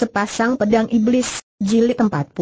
Sepasang Pedang Iblis, Jilid 46.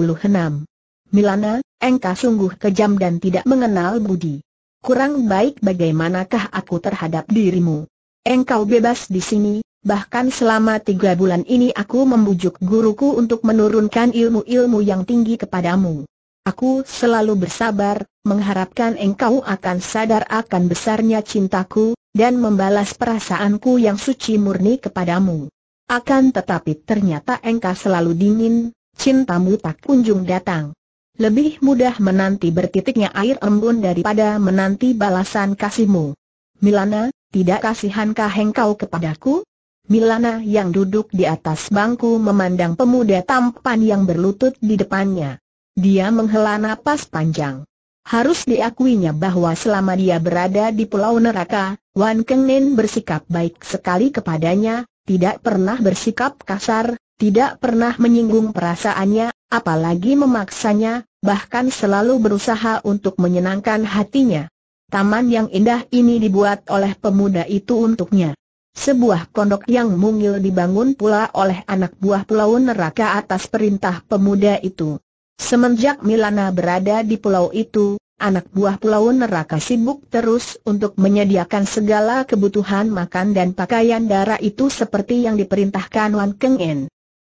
Milana, engkau sungguh kejam dan tidak mengenal budi. Kurang baik bagaimanakah aku terhadap dirimu? Engkau bebas di sini, bahkan selama tiga bulan ini aku membujuk guruku untuk menurunkan ilmu-ilmu yang tinggi kepadamu. Aku selalu bersabar, mengharapkan engkau akan sadar akan besarnya cintaku, dan membalas perasaanku yang suci murni kepadamu. Akan tetapi ternyata engkau selalu dingin, cintamu tak kunjung datang. Lebih mudah menanti bertitiknya air embun daripada menanti balasan kasihmu. Milana, tidak kasihankah engkau kepadaku? Milana yang duduk di atas bangku memandang pemuda tampan yang berlutut di depannya. Dia menghela napas panjang. Harus diakuinya bahwa selama dia berada di Pulau Neraka, Wan Kengnen bersikap baik sekali kepadanya, tidak pernah bersikap kasar, tidak pernah menyinggung perasaannya, apalagi memaksanya, bahkan selalu berusaha untuk menyenangkan hatinya. Taman yang indah ini dibuat oleh pemuda itu untuknya. Sebuah pondok yang mungil dibangun pula oleh anak buah pulau neraka atas perintah pemuda itu. Semenjak Milana berada di pulau itu, anak buah pulau neraka sibuk terus untuk menyediakan segala kebutuhan makan dan pakaian darah itu seperti yang diperintahkan Wan Keng En.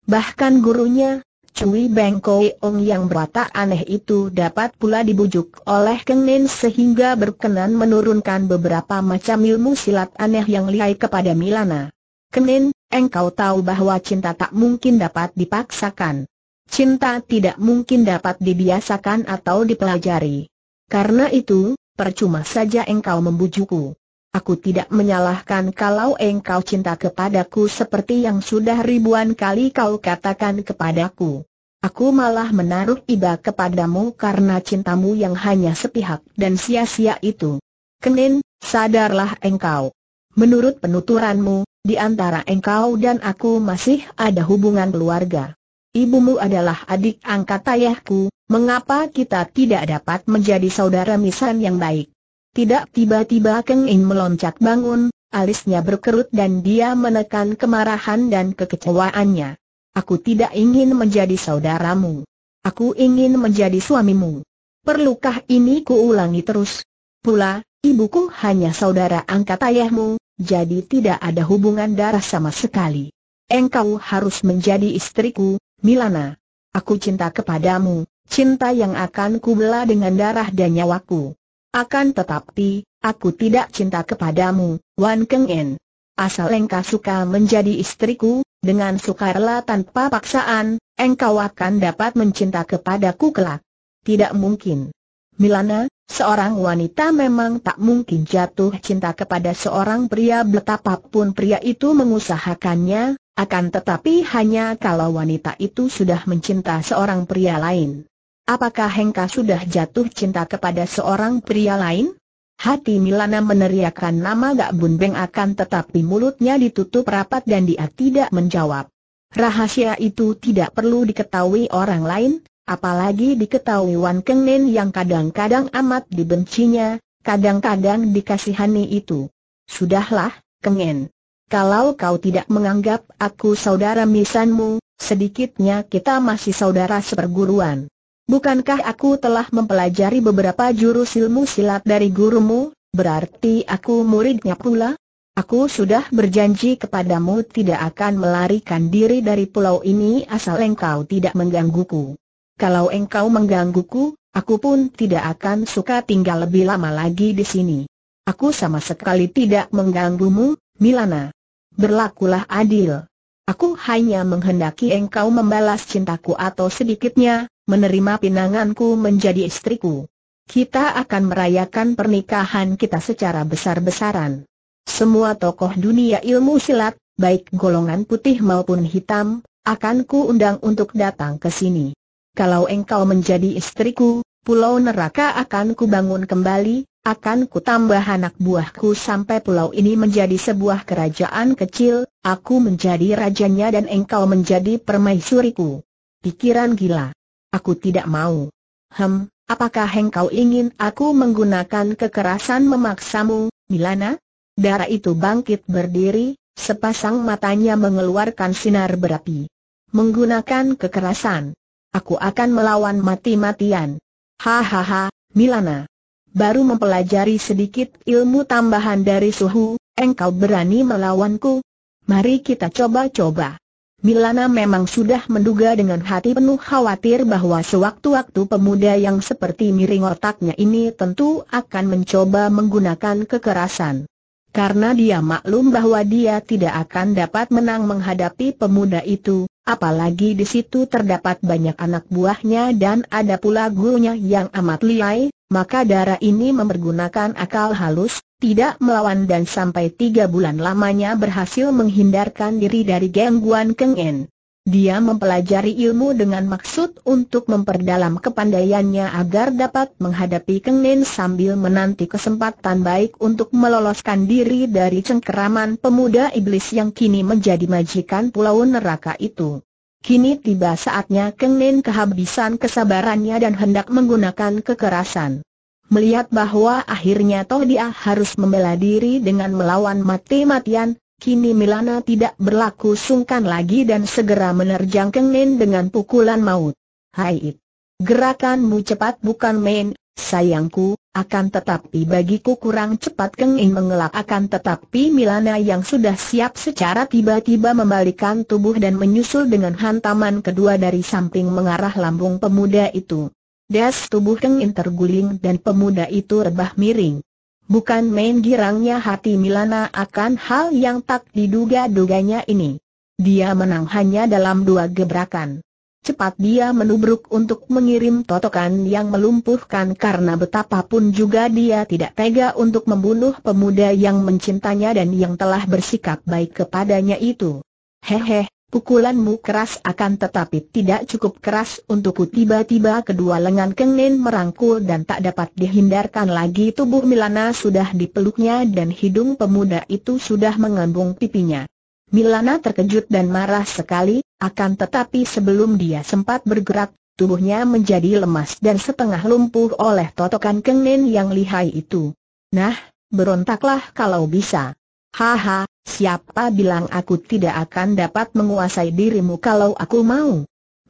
Bahkan gurunya, Cui Beng Koe Ong yang berata aneh itu dapat pula dibujuk oleh Keng En sehingga berkenan menurunkan beberapa macam ilmu silat aneh yang lihai kepada Milana. Keng En, engkau tahu bahwa cinta tak mungkin dapat dipaksakan. Cinta tidak mungkin dapat dibiasakan atau dipelajari. Karena itu, percuma saja engkau membujukku. Aku tidak menyalahkan kalau engkau cinta kepadaku seperti yang sudah ribuan kali kau katakan kepadaku. Aku malah menaruh iba kepadamu karena cintamu yang hanya sepihak dan sia-sia itu. Kenin, sadarlah engkau. Menurut penuturanmu, di antara engkau dan aku masih ada hubungan keluarga. Ibumu adalah adik angkat ayahku, Mengapa kita tidak dapat menjadi saudara misan yang baik? Tidak tiba-tiba Keng In meloncat bangun, alisnya berkerut dan dia menekan kemarahan dan kekecewaannya. Aku tidak ingin menjadi saudaramu. Aku ingin menjadi suamimu. Perlukah ini kuulangi terus? Pula, ibuku hanya saudara angkat ayahmu, jadi tidak ada hubungan darah sama sekali. Engkau harus menjadi istriku, Milana. Aku cinta kepadamu, cinta yang akan kubela dengan darah dan nyawaku. Akan tetapi, aku tidak cinta kepadamu, Wan Keng En. Asal engkau suka menjadi istriku, dengan sukarela tanpa paksaan, engkau akan dapat mencinta kepadaku kelak. Tidak mungkin. Milana, seorang wanita memang tak mungkin jatuh cinta kepada seorang pria betapapun pria itu mengusahakannya, akan tetapi hanya kalau wanita itu sudah mencinta seorang pria lain. Apakah Hengka sudah jatuh cinta kepada seorang pria lain? Hati Milana meneriakkan nama Gak Bunbeng akan tetapi mulutnya ditutup rapat dan dia tidak menjawab. Rahasia itu tidak perlu diketahui orang lain, apalagi diketahui Wan Nen yang kadang-kadang amat dibencinya, kadang-kadang dikasihani itu. Sudahlah, Keng Kengen. Kalau kau tidak menganggap aku saudara misanmu, sedikitnya kita masih saudara seperguruan bukankah aku telah mempelajari beberapa jurus ilmu silat dari gurumu, berarti aku muridnya pula? Aku sudah berjanji kepadamu tidak akan melarikan diri dari pulau ini asal engkau tidak menggangguku. Kalau engkau menggangguku, aku pun tidak akan suka tinggal lebih lama lagi di sini. Aku sama sekali tidak mengganggumu, Milana. Berlakulah adil. Aku hanya menghendaki engkau membalas cintaku atau sedikitnya, menerima pinanganku menjadi istriku. Kita akan merayakan pernikahan kita secara besar-besaran. Semua tokoh dunia ilmu silat, baik golongan putih maupun hitam, akan ku undang untuk datang ke sini. Kalau engkau menjadi istriku, pulau neraka akan ku bangun kembali, akan ku tambah anak buahku sampai pulau ini menjadi sebuah kerajaan kecil, aku menjadi rajanya dan engkau menjadi permaisuriku. Pikiran gila. Aku tidak mau. Hem, apakah engkau ingin aku menggunakan kekerasan memaksamu, Milana? Darah itu bangkit berdiri, sepasang matanya mengeluarkan sinar berapi. Menggunakan kekerasan. Aku akan melawan mati-matian. Hahaha, Milana. Baru mempelajari sedikit ilmu tambahan dari suhu, engkau berani melawanku? Mari kita coba-coba. Milana memang sudah menduga dengan hati penuh khawatir bahwa sewaktu-waktu pemuda yang seperti miring otaknya ini tentu akan mencoba menggunakan kekerasan. Karena dia maklum bahwa dia tidak akan dapat menang menghadapi pemuda itu, Apalagi di situ terdapat banyak anak buahnya dan ada pula gurunya yang amat liai, maka darah ini mempergunakan akal halus, tidak melawan dan sampai tiga bulan lamanya berhasil menghindarkan diri dari gangguan kengen. Dia mempelajari ilmu dengan maksud untuk memperdalam kepandaiannya agar dapat menghadapi Keng sambil menanti kesempatan baik untuk meloloskan diri dari cengkeraman pemuda iblis yang kini menjadi majikan pulau neraka itu. Kini tiba saatnya Keng kehabisan kesabarannya dan hendak menggunakan kekerasan. Melihat bahwa akhirnya toh dia harus membela diri dengan melawan mati-matian, Kini Milana tidak berlaku sungkan lagi dan segera menerjang Keng Nen dengan pukulan maut. Hai It. Gerakanmu cepat bukan main, sayangku, akan tetapi bagiku kurang cepat Keng Nen mengelak akan tetapi Milana yang sudah siap secara tiba-tiba membalikan tubuh dan menyusul dengan hantaman kedua dari samping mengarah lambung pemuda itu. Das tubuh Keng Nen terguling dan pemuda itu rebah miring. Bukan main girangnya hati Milana akan hal yang tak diduga-duganya ini. Dia menang hanya dalam dua gebrakan. Cepat dia menubruk untuk mengirim totokan yang melumpuhkan karena betapapun juga dia tidak tega untuk membunuh pemuda yang mencintanya dan yang telah bersikap baik kepadanya itu. Hehe, Pukulanmu keras akan tetapi tidak cukup keras untukku tiba-tiba kedua lengan Kengnin merangkul dan tak dapat dihindarkan lagi tubuh Milana sudah dipeluknya dan hidung pemuda itu sudah mengembung pipinya. Milana terkejut dan marah sekali, akan tetapi sebelum dia sempat bergerak, tubuhnya menjadi lemas dan setengah lumpuh oleh totokan Kengnin yang lihai itu. Nah, berontaklah kalau bisa. Haha, Siapa bilang aku tidak akan dapat menguasai dirimu kalau aku mau?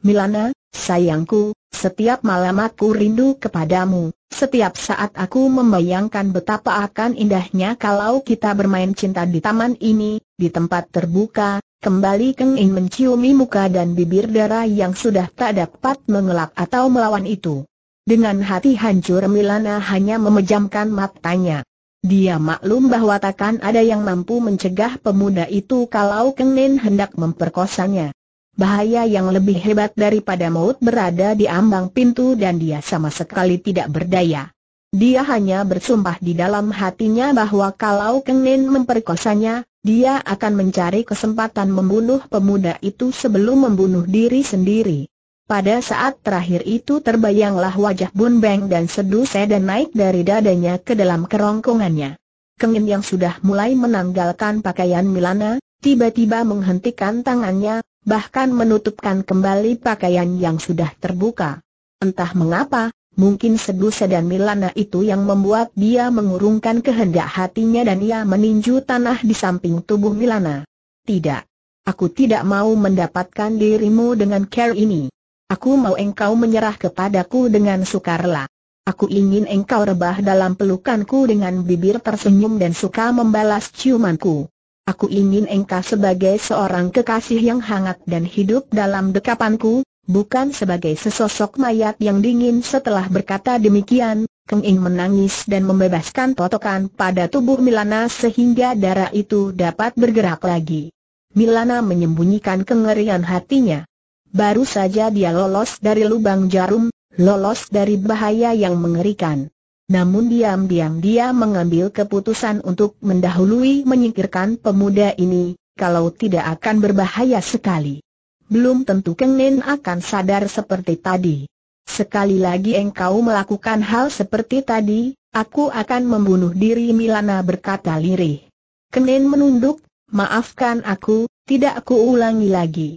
Milana, sayangku, setiap malam aku rindu kepadamu, setiap saat aku membayangkan betapa akan indahnya kalau kita bermain cinta di taman ini, di tempat terbuka, kembali kengin menciumi muka dan bibir darah yang sudah tak dapat mengelak atau melawan itu. Dengan hati hancur Milana hanya memejamkan matanya. Dia maklum bahwa takkan ada yang mampu mencegah pemuda itu kalau Kengnin hendak memperkosanya. Bahaya yang lebih hebat daripada maut berada di ambang pintu dan dia sama sekali tidak berdaya. Dia hanya bersumpah di dalam hatinya bahwa kalau Kengnin memperkosanya, dia akan mencari kesempatan membunuh pemuda itu sebelum membunuh diri sendiri. Pada saat terakhir itu terbayanglah wajah Bun Beng dan sedu sedan naik dari dadanya ke dalam kerongkongannya. Kengin yang sudah mulai menanggalkan pakaian Milana, tiba-tiba menghentikan tangannya, bahkan menutupkan kembali pakaian yang sudah terbuka. Entah mengapa, mungkin sedu sedan Milana itu yang membuat dia mengurungkan kehendak hatinya dan ia meninju tanah di samping tubuh Milana. Tidak. Aku tidak mau mendapatkan dirimu dengan care ini. Aku mau engkau menyerah kepadaku dengan sukarela. Aku ingin engkau rebah dalam pelukanku dengan bibir tersenyum dan suka membalas ciumanku. Aku ingin engkau sebagai seorang kekasih yang hangat dan hidup dalam dekapanku, bukan sebagai sesosok mayat yang dingin setelah berkata demikian, Keng Ing menangis dan membebaskan totokan pada tubuh Milana sehingga darah itu dapat bergerak lagi. Milana menyembunyikan kengerian hatinya. Baru saja dia lolos dari lubang jarum, lolos dari bahaya yang mengerikan. Namun diam-diam dia mengambil keputusan untuk mendahului menyingkirkan pemuda ini, kalau tidak akan berbahaya sekali. Belum tentu Keng Nen akan sadar seperti tadi. Sekali lagi engkau melakukan hal seperti tadi, aku akan membunuh diri Milana berkata lirih. Keng Nen menunduk, maafkan aku, tidak aku ulangi lagi.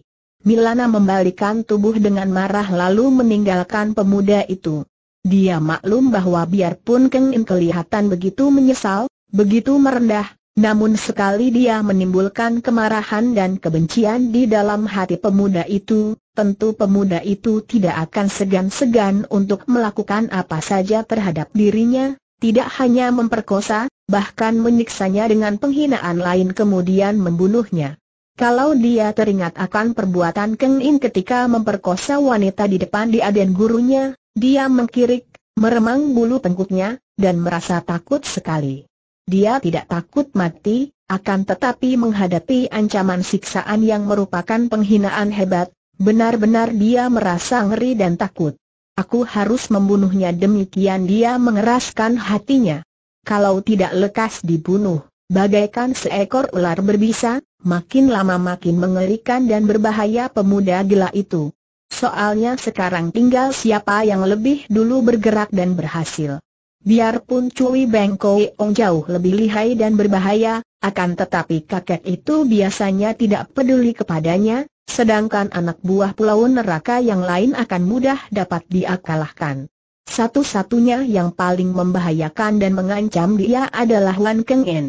Milana membalikan tubuh dengan marah lalu meninggalkan pemuda itu. Dia maklum bahwa biarpun Keng In kelihatan begitu menyesal, begitu merendah, namun sekali dia menimbulkan kemarahan dan kebencian di dalam hati pemuda itu, tentu pemuda itu tidak akan segan-segan untuk melakukan apa saja terhadap dirinya, tidak hanya memperkosa, bahkan menyiksanya dengan penghinaan lain kemudian membunuhnya. Kalau dia teringat akan perbuatan Keng In ketika memperkosa wanita di depan diaden gurunya, dia mengkirik, meremang bulu tengkuknya, dan merasa takut sekali. Dia tidak takut mati, akan tetapi menghadapi ancaman siksaan yang merupakan penghinaan hebat, benar-benar dia merasa ngeri dan takut. Aku harus membunuhnya demikian dia mengeraskan hatinya. Kalau tidak lekas dibunuh, bagaikan seekor ular berbisa, Makin lama makin mengerikan dan berbahaya pemuda gila itu. Soalnya sekarang tinggal siapa yang lebih dulu bergerak dan berhasil. Biarpun Cui Beng Ong jauh lebih lihai dan berbahaya, akan tetapi kakek itu biasanya tidak peduli kepadanya, sedangkan anak buah pulau neraka yang lain akan mudah dapat diakalahkan. Satu-satunya yang paling membahayakan dan mengancam dia adalah Wan Keng En.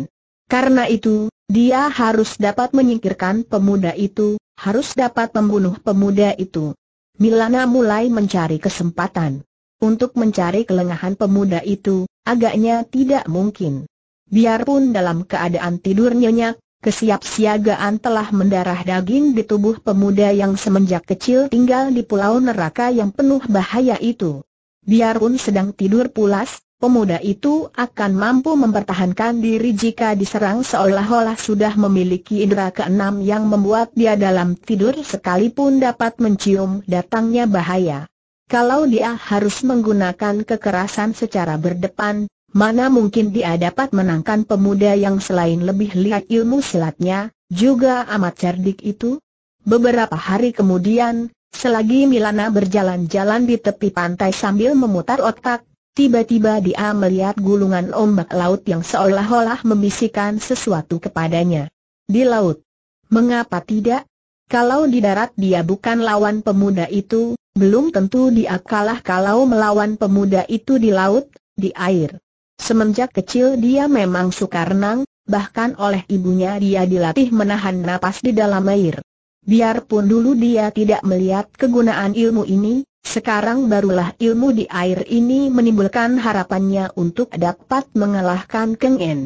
Karena itu, dia harus dapat menyingkirkan pemuda itu, harus dapat membunuh pemuda itu. Milana mulai mencari kesempatan. Untuk mencari kelengahan pemuda itu, agaknya tidak mungkin. Biarpun dalam keadaan tidur nyenyak, kesiapsiagaan telah mendarah daging di tubuh pemuda yang semenjak kecil tinggal di pulau neraka yang penuh bahaya itu. Biarpun sedang tidur pulas, pemuda itu akan mampu mempertahankan diri jika diserang seolah-olah sudah memiliki indera keenam yang membuat dia dalam tidur sekalipun dapat mencium datangnya bahaya. Kalau dia harus menggunakan kekerasan secara berdepan, mana mungkin dia dapat menangkan pemuda yang selain lebih lihat ilmu silatnya, juga amat cerdik itu? Beberapa hari kemudian, selagi Milana berjalan-jalan di tepi pantai sambil memutar otak, Tiba-tiba dia melihat gulungan ombak laut yang seolah-olah membisikkan sesuatu kepadanya. Di laut. Mengapa tidak? Kalau di darat dia bukan lawan pemuda itu, belum tentu dia kalah kalau melawan pemuda itu di laut, di air. Semenjak kecil dia memang suka renang, bahkan oleh ibunya dia dilatih menahan napas di dalam air. Biarpun dulu dia tidak melihat kegunaan ilmu ini, sekarang barulah ilmu di air ini menimbulkan harapannya untuk dapat mengalahkan Keng En.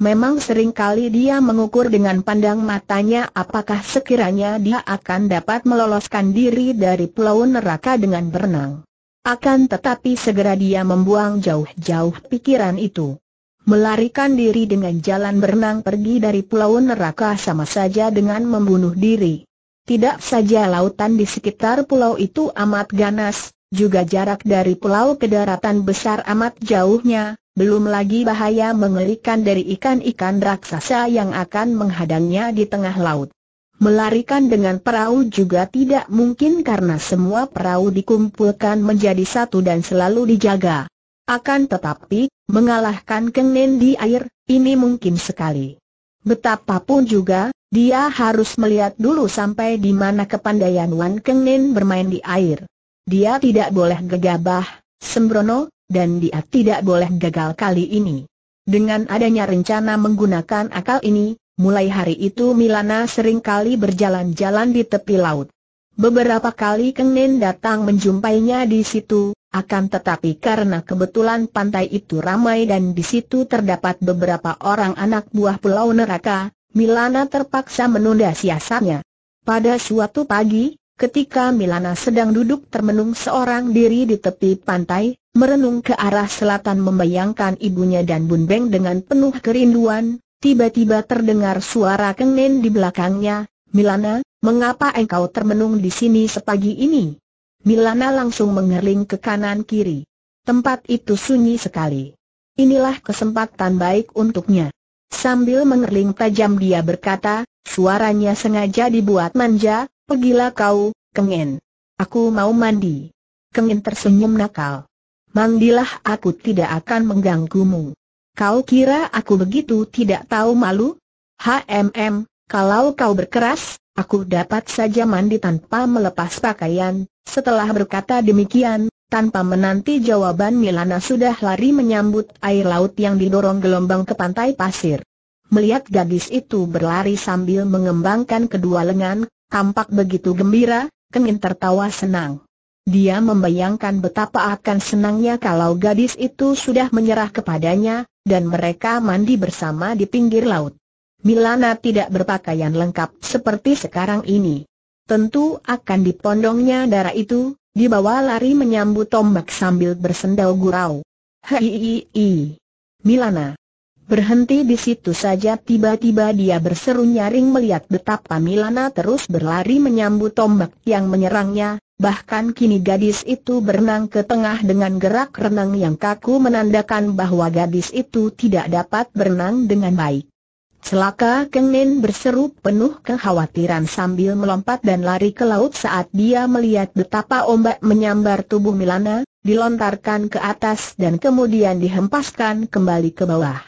Memang seringkali dia mengukur dengan pandang matanya apakah sekiranya dia akan dapat meloloskan diri dari pulau neraka dengan berenang. Akan tetapi segera dia membuang jauh-jauh pikiran itu. Melarikan diri dengan jalan berenang pergi dari pulau neraka sama saja dengan membunuh diri. Tidak saja lautan di sekitar pulau itu amat ganas, juga jarak dari pulau ke daratan besar amat jauhnya, belum lagi bahaya mengerikan dari ikan-ikan raksasa yang akan menghadangnya di tengah laut. Melarikan dengan perahu juga tidak mungkin karena semua perahu dikumpulkan menjadi satu dan selalu dijaga. Akan tetapi, mengalahkan kengen di air, ini mungkin sekali. Betapapun juga, dia harus melihat dulu sampai di mana kepandaian Wan Kengin bermain di air. Dia tidak boleh gegabah, sembrono, dan dia tidak boleh gagal kali ini. Dengan adanya rencana menggunakan akal ini, mulai hari itu Milana sering kali berjalan-jalan di tepi laut. Beberapa kali Kengin datang menjumpainya di situ, akan tetapi karena kebetulan pantai itu ramai dan di situ terdapat beberapa orang anak buah pulau neraka, Milana terpaksa menunda siasatnya. Pada suatu pagi, ketika Milana sedang duduk termenung seorang diri di tepi pantai, merenung ke arah selatan membayangkan ibunya dan Bun Beng dengan penuh kerinduan, tiba-tiba terdengar suara kengen di belakangnya, Milana, mengapa engkau termenung di sini sepagi ini? Milana langsung mengerling ke kanan kiri. Tempat itu sunyi sekali. Inilah kesempatan baik untuknya. Sambil mengerling tajam dia berkata, suaranya sengaja dibuat manja, Pegilah kau, kengen. Aku mau mandi. Kengen tersenyum nakal. Mandilah aku tidak akan mengganggumu. Kau kira aku begitu tidak tahu malu? HMM, kalau kau berkeras, aku dapat saja mandi tanpa melepas pakaian. Setelah berkata demikian, tanpa menanti jawaban Milana sudah lari menyambut air laut yang didorong gelombang ke pantai pasir. Melihat gadis itu berlari sambil mengembangkan kedua lengan, tampak begitu gembira, Kenin tertawa senang. Dia membayangkan betapa akan senangnya kalau gadis itu sudah menyerah kepadanya, dan mereka mandi bersama di pinggir laut. Milana tidak berpakaian lengkap seperti sekarang ini. Tentu akan dipondongnya darah itu, Dibawa lari menyambut tombak sambil bersendau gurau. Hei, Milana. Berhenti di situ saja tiba-tiba dia berseru nyaring melihat betapa Milana terus berlari menyambut tombak yang menyerangnya, bahkan kini gadis itu berenang ke tengah dengan gerak renang yang kaku menandakan bahwa gadis itu tidak dapat berenang dengan baik. Celaka Keng berseru penuh kekhawatiran sambil melompat dan lari ke laut saat dia melihat betapa ombak menyambar tubuh Milana, dilontarkan ke atas dan kemudian dihempaskan kembali ke bawah.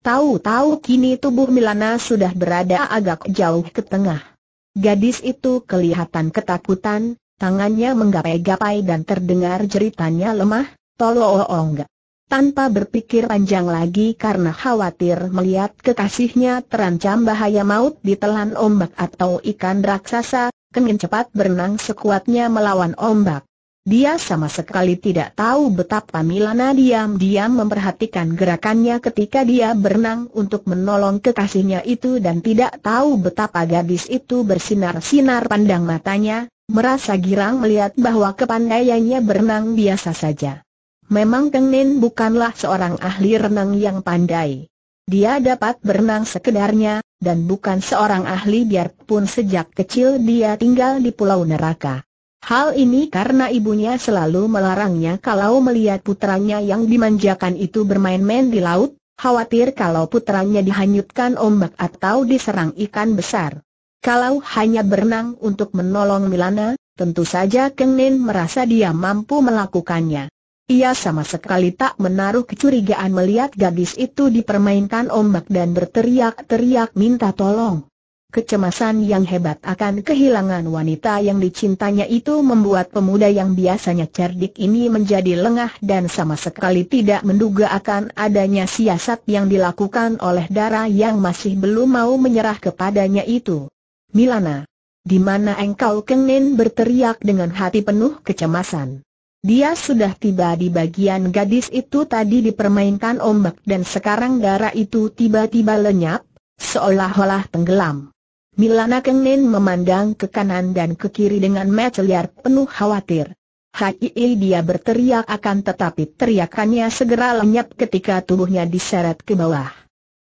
Tahu-tahu kini tubuh Milana sudah berada agak jauh ke tengah. Gadis itu kelihatan ketakutan, tangannya menggapai-gapai dan terdengar jeritannya lemah, tolong enggak tanpa berpikir panjang lagi karena khawatir melihat kekasihnya terancam bahaya maut ditelan ombak atau ikan raksasa, kengin cepat berenang sekuatnya melawan ombak. Dia sama sekali tidak tahu betapa Milana diam-diam memperhatikan gerakannya ketika dia berenang untuk menolong kekasihnya itu dan tidak tahu betapa gadis itu bersinar-sinar pandang matanya, merasa girang melihat bahwa kepandaiannya berenang biasa saja. Memang Teng Nen bukanlah seorang ahli renang yang pandai. Dia dapat berenang sekedarnya, dan bukan seorang ahli biarpun sejak kecil dia tinggal di Pulau Neraka. Hal ini karena ibunya selalu melarangnya kalau melihat putranya yang dimanjakan itu bermain-main di laut, khawatir kalau putranya dihanyutkan ombak atau diserang ikan besar. Kalau hanya berenang untuk menolong Milana, tentu saja Keng Nen merasa dia mampu melakukannya. Ia sama sekali tak menaruh kecurigaan melihat gadis itu dipermainkan ombak dan berteriak-teriak minta tolong. Kecemasan yang hebat akan kehilangan wanita yang dicintanya itu membuat pemuda yang biasanya cerdik ini menjadi lengah dan sama sekali tidak menduga akan adanya siasat yang dilakukan oleh darah yang masih belum mau menyerah kepadanya itu. Milana, di mana engkau kenen berteriak dengan hati penuh kecemasan. Dia sudah tiba di bagian gadis itu tadi dipermainkan ombak dan sekarang darah itu tiba-tiba lenyap, seolah-olah tenggelam. Milana Kenin memandang ke kanan dan ke kiri dengan mata liar penuh khawatir. Hai dia berteriak akan tetapi teriakannya segera lenyap ketika tubuhnya diseret ke bawah.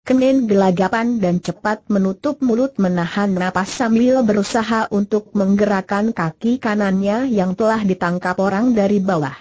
Kenin gelagapan dan cepat menutup mulut menahan napas sambil berusaha untuk menggerakkan kaki kanannya yang telah ditangkap orang dari bawah.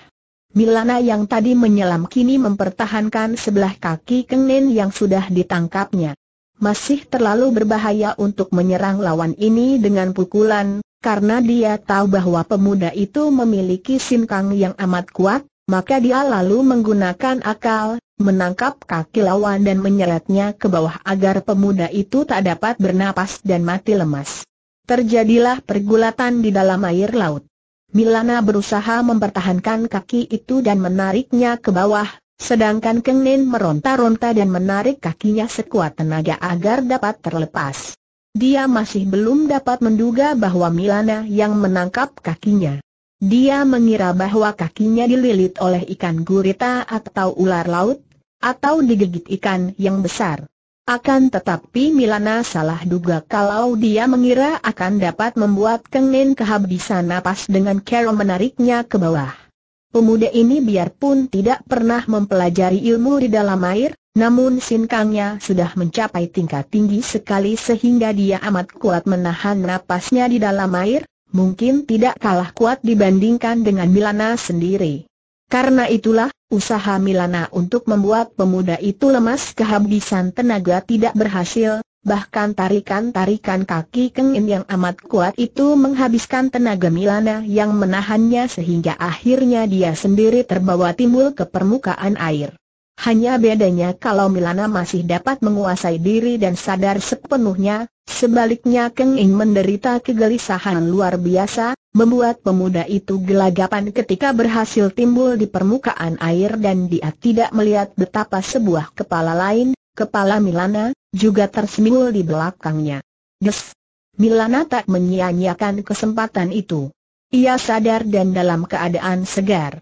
Milana yang tadi menyelam kini mempertahankan sebelah kaki Kenin yang sudah ditangkapnya. Masih terlalu berbahaya untuk menyerang lawan ini dengan pukulan, karena dia tahu bahwa pemuda itu memiliki sinkang yang amat kuat, maka dia lalu menggunakan akal, menangkap kaki lawan dan menyeretnya ke bawah agar pemuda itu tak dapat bernapas dan mati lemas. Terjadilah pergulatan di dalam air laut. Milana berusaha mempertahankan kaki itu dan menariknya ke bawah, sedangkan Keng meronta-ronta dan menarik kakinya sekuat tenaga agar dapat terlepas. Dia masih belum dapat menduga bahwa Milana yang menangkap kakinya. Dia mengira bahwa kakinya dililit oleh ikan gurita atau ular laut, atau digigit ikan yang besar. Akan tetapi Milana salah duga kalau dia mengira akan dapat membuat Kengin kehabisan napas dengan cara menariknya ke bawah. Pemuda ini biarpun tidak pernah mempelajari ilmu di dalam air, namun sinkangnya sudah mencapai tingkat tinggi sekali sehingga dia amat kuat menahan napasnya di dalam air, mungkin tidak kalah kuat dibandingkan dengan Milana sendiri. Karena itulah, usaha Milana untuk membuat pemuda itu lemas kehabisan tenaga tidak berhasil, bahkan tarikan-tarikan kaki Kengin yang amat kuat itu menghabiskan tenaga Milana yang menahannya sehingga akhirnya dia sendiri terbawa timbul ke permukaan air. Hanya bedanya kalau Milana masih dapat menguasai diri dan sadar sepenuhnya, sebaliknya Keng Ing menderita kegelisahan luar biasa, membuat pemuda itu gelagapan ketika berhasil timbul di permukaan air dan dia tidak melihat betapa sebuah kepala lain, kepala Milana, juga tersembul di belakangnya. Des! Milana tak menyia-nyiakan kesempatan itu. Ia sadar dan dalam keadaan segar.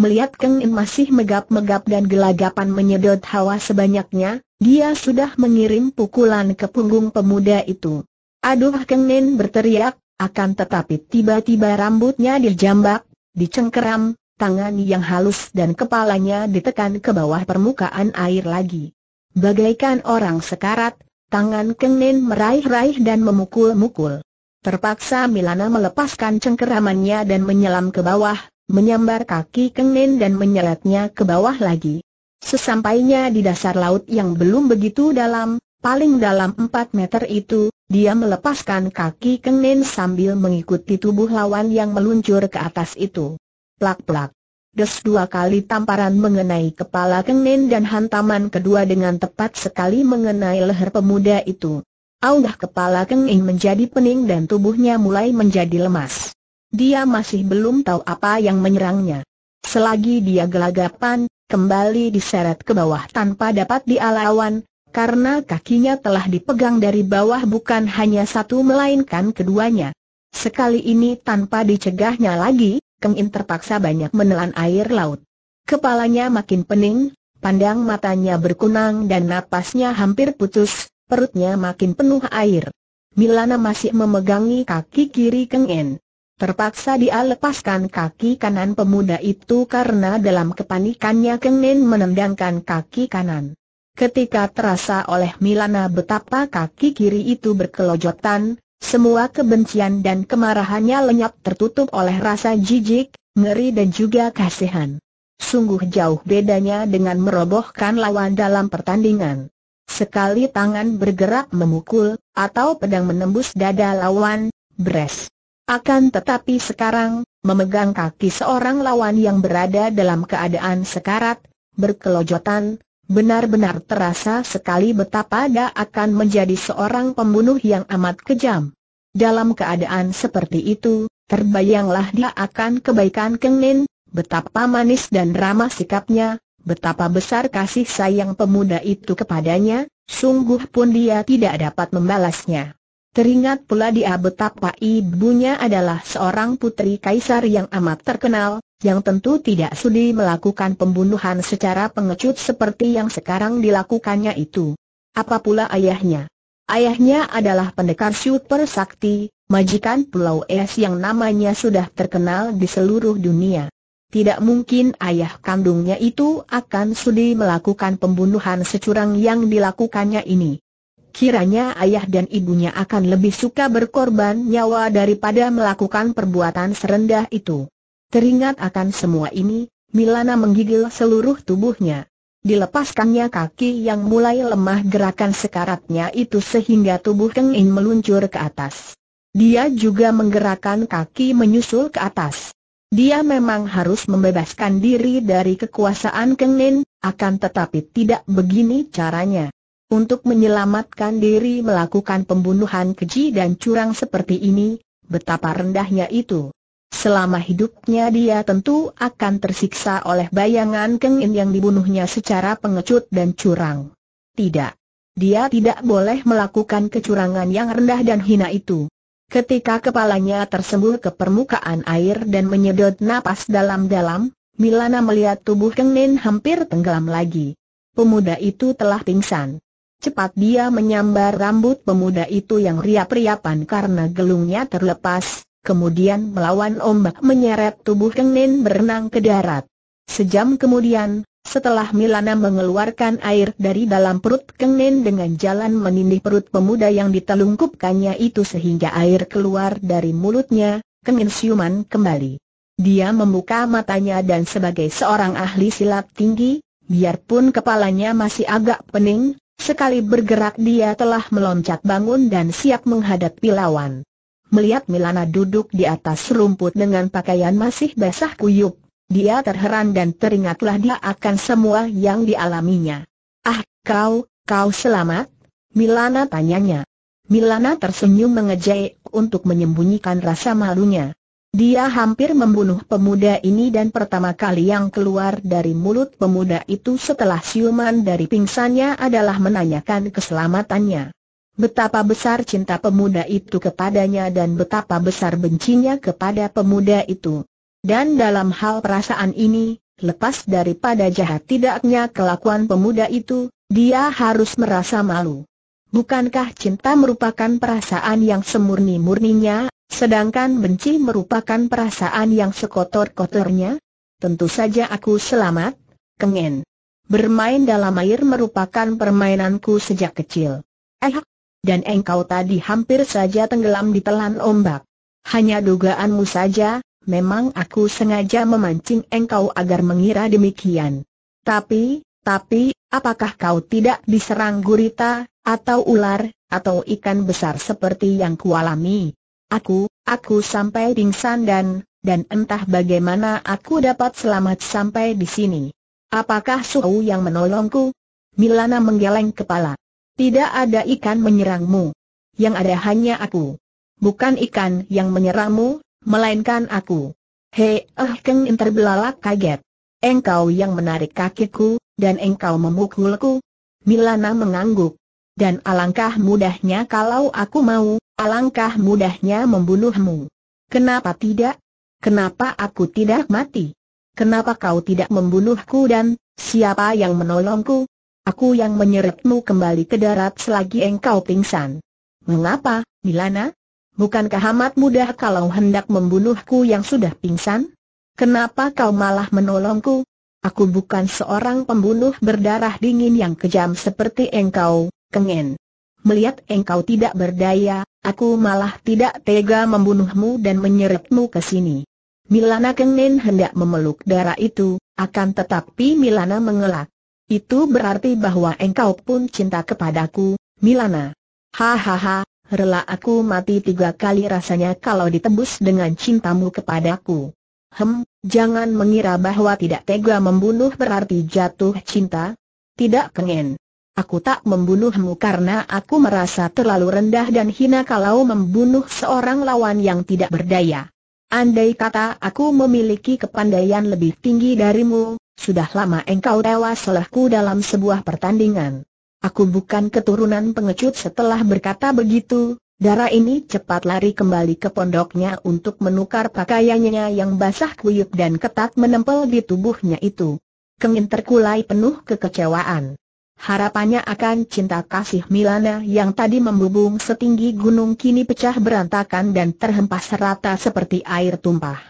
Melihat Keng Im masih megap-megap dan gelagapan menyedot hawa sebanyaknya, dia sudah mengirim pukulan ke punggung pemuda itu. Aduh Keng Nen berteriak, akan tetapi tiba-tiba rambutnya dijambak, dicengkeram, tangan yang halus dan kepalanya ditekan ke bawah permukaan air lagi. Bagaikan orang sekarat, tangan Keng Nen meraih-raih dan memukul-mukul. Terpaksa Milana melepaskan cengkeramannya dan menyelam ke bawah, menyambar kaki kengen dan menyeretnya ke bawah lagi. Sesampainya di dasar laut yang belum begitu dalam, paling dalam 4 meter itu, dia melepaskan kaki kengen sambil mengikuti tubuh lawan yang meluncur ke atas itu. Plak-plak. Des dua kali tamparan mengenai kepala kengen dan hantaman kedua dengan tepat sekali mengenai leher pemuda itu. Aunggah kepala kengen menjadi pening dan tubuhnya mulai menjadi lemas. Dia masih belum tahu apa yang menyerangnya. Selagi dia gelagapan, kembali diseret ke bawah tanpa dapat dialawan, karena kakinya telah dipegang dari bawah bukan hanya satu melainkan keduanya. Sekali ini tanpa dicegahnya lagi, Keng In terpaksa banyak menelan air laut. Kepalanya makin pening, pandang matanya berkunang dan napasnya hampir putus, perutnya makin penuh air. Milana masih memegangi kaki kiri Keng In. Terpaksa dia lepaskan kaki kanan pemuda itu karena dalam kepanikannya Keng menendangkan kaki kanan. Ketika terasa oleh Milana betapa kaki kiri itu berkelojotan, semua kebencian dan kemarahannya lenyap tertutup oleh rasa jijik, ngeri dan juga kasihan. Sungguh jauh bedanya dengan merobohkan lawan dalam pertandingan. Sekali tangan bergerak memukul, atau pedang menembus dada lawan, bres. Akan tetapi sekarang, memegang kaki seorang lawan yang berada dalam keadaan sekarat, berkelojotan, benar-benar terasa sekali betapa dia akan menjadi seorang pembunuh yang amat kejam. Dalam keadaan seperti itu, terbayanglah dia akan kebaikan kengin, betapa manis dan ramah sikapnya, betapa besar kasih sayang pemuda itu kepadanya, sungguh pun dia tidak dapat membalasnya. Teringat pula dia betapa ibunya adalah seorang putri kaisar yang amat terkenal, yang tentu tidak sudi melakukan pembunuhan secara pengecut seperti yang sekarang dilakukannya itu. Apa pula ayahnya? Ayahnya adalah pendekar super sakti, majikan Pulau Es yang namanya sudah terkenal di seluruh dunia. Tidak mungkin ayah kandungnya itu akan sudi melakukan pembunuhan securang yang dilakukannya ini. Kiranya ayah dan ibunya akan lebih suka berkorban nyawa daripada melakukan perbuatan serendah itu. Teringat akan semua ini, Milana menggigil seluruh tubuhnya. Dilepaskannya kaki yang mulai lemah gerakan sekaratnya itu sehingga tubuh Keng In meluncur ke atas. Dia juga menggerakkan kaki menyusul ke atas. Dia memang harus membebaskan diri dari kekuasaan Keng In, akan tetapi tidak begini caranya. Untuk menyelamatkan diri melakukan pembunuhan keji dan curang seperti ini, betapa rendahnya itu. Selama hidupnya dia tentu akan tersiksa oleh bayangan Keng In yang dibunuhnya secara pengecut dan curang. Tidak. Dia tidak boleh melakukan kecurangan yang rendah dan hina itu. Ketika kepalanya tersembul ke permukaan air dan menyedot napas dalam-dalam, Milana melihat tubuh Keng In hampir tenggelam lagi. Pemuda itu telah pingsan. Cepat dia menyambar rambut pemuda itu yang riap-riapan karena gelungnya terlepas, kemudian melawan ombak menyeret tubuh Kengnin berenang ke darat. Sejam kemudian, setelah Milana mengeluarkan air dari dalam perut Kengnin dengan jalan menindih perut pemuda yang ditelungkupkannya itu sehingga air keluar dari mulutnya, Kengnin siuman kembali. Dia membuka matanya dan sebagai seorang ahli silat tinggi, biarpun kepalanya masih agak pening, Sekali bergerak dia telah meloncat bangun dan siap menghadapi lawan. Melihat Milana duduk di atas rumput dengan pakaian masih basah kuyup, dia terheran dan teringatlah dia akan semua yang dialaminya. Ah, kau, kau selamat? Milana tanyanya. Milana tersenyum mengejek untuk menyembunyikan rasa malunya. Dia hampir membunuh pemuda ini dan pertama kali yang keluar dari mulut pemuda itu setelah siuman dari pingsannya adalah menanyakan keselamatannya. Betapa besar cinta pemuda itu kepadanya dan betapa besar bencinya kepada pemuda itu. Dan dalam hal perasaan ini, lepas daripada jahat tidaknya kelakuan pemuda itu, dia harus merasa malu. Bukankah cinta merupakan perasaan yang semurni-murninya Sedangkan benci merupakan perasaan yang sekotor-kotornya? Tentu saja aku selamat, kengen. Bermain dalam air merupakan permainanku sejak kecil. Eh, dan engkau tadi hampir saja tenggelam di telan ombak. Hanya dugaanmu saja, memang aku sengaja memancing engkau agar mengira demikian. Tapi, tapi, apakah kau tidak diserang gurita, atau ular, atau ikan besar seperti yang kualami? Aku, aku sampai pingsan dan, dan entah bagaimana aku dapat selamat sampai di sini. Apakah Suhu yang menolongku? Milana menggeleng kepala. Tidak ada ikan menyerangmu. Yang ada hanya aku. Bukan ikan yang menyerangmu, melainkan aku. Hei, eh Keng terbelalak kaget. Engkau yang menarik kakiku, dan engkau memukulku. Milana mengangguk. Dan alangkah mudahnya kalau aku mau, Alangkah mudahnya membunuhmu. Kenapa tidak? Kenapa aku tidak mati? Kenapa kau tidak membunuhku dan siapa yang menolongku? Aku yang menyeretmu kembali ke darat selagi engkau pingsan. Mengapa, Milana? Bukankah amat mudah kalau hendak membunuhku yang sudah pingsan? Kenapa kau malah menolongku? Aku bukan seorang pembunuh berdarah dingin yang kejam seperti engkau, kengen melihat engkau tidak berdaya, aku malah tidak tega membunuhmu dan menyeretmu ke sini. Milana kengen hendak memeluk darah itu, akan tetapi Milana mengelak. Itu berarti bahwa engkau pun cinta kepadaku, Milana. Hahaha, rela aku mati tiga kali rasanya kalau ditebus dengan cintamu kepadaku. Hem, jangan mengira bahwa tidak tega membunuh berarti jatuh cinta. Tidak kengen. Aku tak membunuhmu karena aku merasa terlalu rendah dan hina kalau membunuh seorang lawan yang tidak berdaya. Andai kata aku memiliki kepandaian lebih tinggi darimu, sudah lama engkau tewas olehku dalam sebuah pertandingan. Aku bukan keturunan pengecut setelah berkata begitu, darah ini cepat lari kembali ke pondoknya untuk menukar pakaiannya yang basah kuyup dan ketat menempel di tubuhnya itu. Kengin terkulai penuh kekecewaan. Harapannya akan cinta kasih Milana yang tadi membubung setinggi gunung kini pecah berantakan dan terhempas rata seperti air tumpah.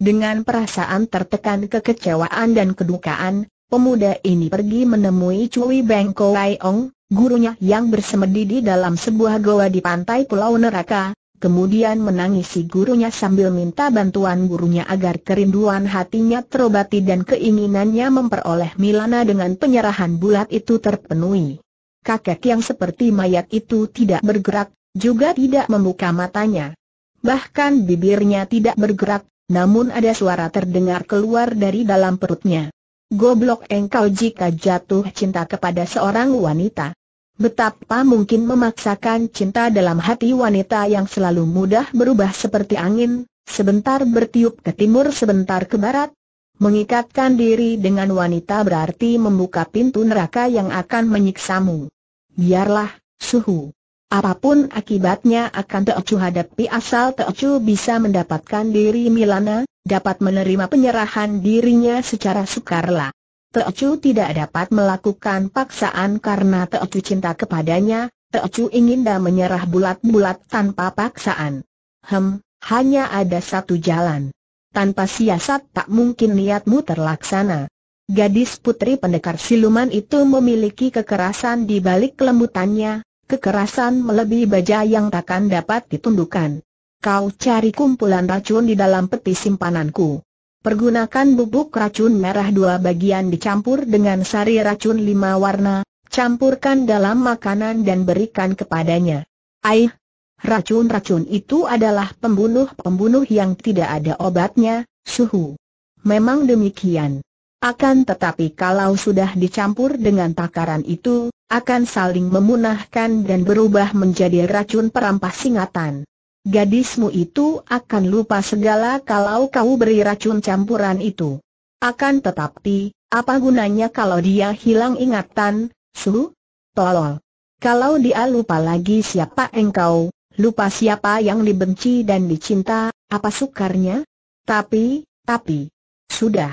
Dengan perasaan tertekan kekecewaan dan kedukaan, pemuda ini pergi menemui Cui Beng Kowai Ong, gurunya yang bersemedi di dalam sebuah goa di pantai Pulau Neraka, kemudian menangisi gurunya sambil minta bantuan gurunya agar kerinduan hatinya terobati dan keinginannya memperoleh Milana dengan penyerahan bulat itu terpenuhi. Kakek yang seperti mayat itu tidak bergerak, juga tidak membuka matanya. Bahkan bibirnya tidak bergerak, namun ada suara terdengar keluar dari dalam perutnya. Goblok engkau jika jatuh cinta kepada seorang wanita. Betapa mungkin memaksakan cinta dalam hati wanita yang selalu mudah berubah seperti angin, sebentar bertiup ke timur sebentar ke barat. Mengikatkan diri dengan wanita berarti membuka pintu neraka yang akan menyiksamu. Biarlah, suhu. Apapun akibatnya akan Teocu hadapi asal Teocu bisa mendapatkan diri Milana, dapat menerima penyerahan dirinya secara sukarela. Teocu tidak dapat melakukan paksaan karena Teocu cinta kepadanya, Teocu ingin dah menyerah bulat-bulat tanpa paksaan. Hem, hanya ada satu jalan. Tanpa siasat tak mungkin niatmu terlaksana. Gadis putri pendekar siluman itu memiliki kekerasan di balik kelembutannya, kekerasan melebihi baja yang takkan dapat ditundukkan. Kau cari kumpulan racun di dalam peti simpananku. Pergunakan bubuk racun merah dua bagian dicampur dengan sari racun lima warna, campurkan dalam makanan dan berikan kepadanya. Aih, racun-racun itu adalah pembunuh-pembunuh yang tidak ada obatnya, suhu. Memang demikian. Akan tetapi kalau sudah dicampur dengan takaran itu, akan saling memunahkan dan berubah menjadi racun perampas singatan. Gadismu itu akan lupa segala kalau kau beri racun campuran itu. Akan tetapi, apa gunanya kalau dia hilang ingatan, Su? Tolol. Kalau dia lupa lagi siapa engkau, lupa siapa yang dibenci dan dicinta, apa sukarnya? Tapi, tapi, sudah.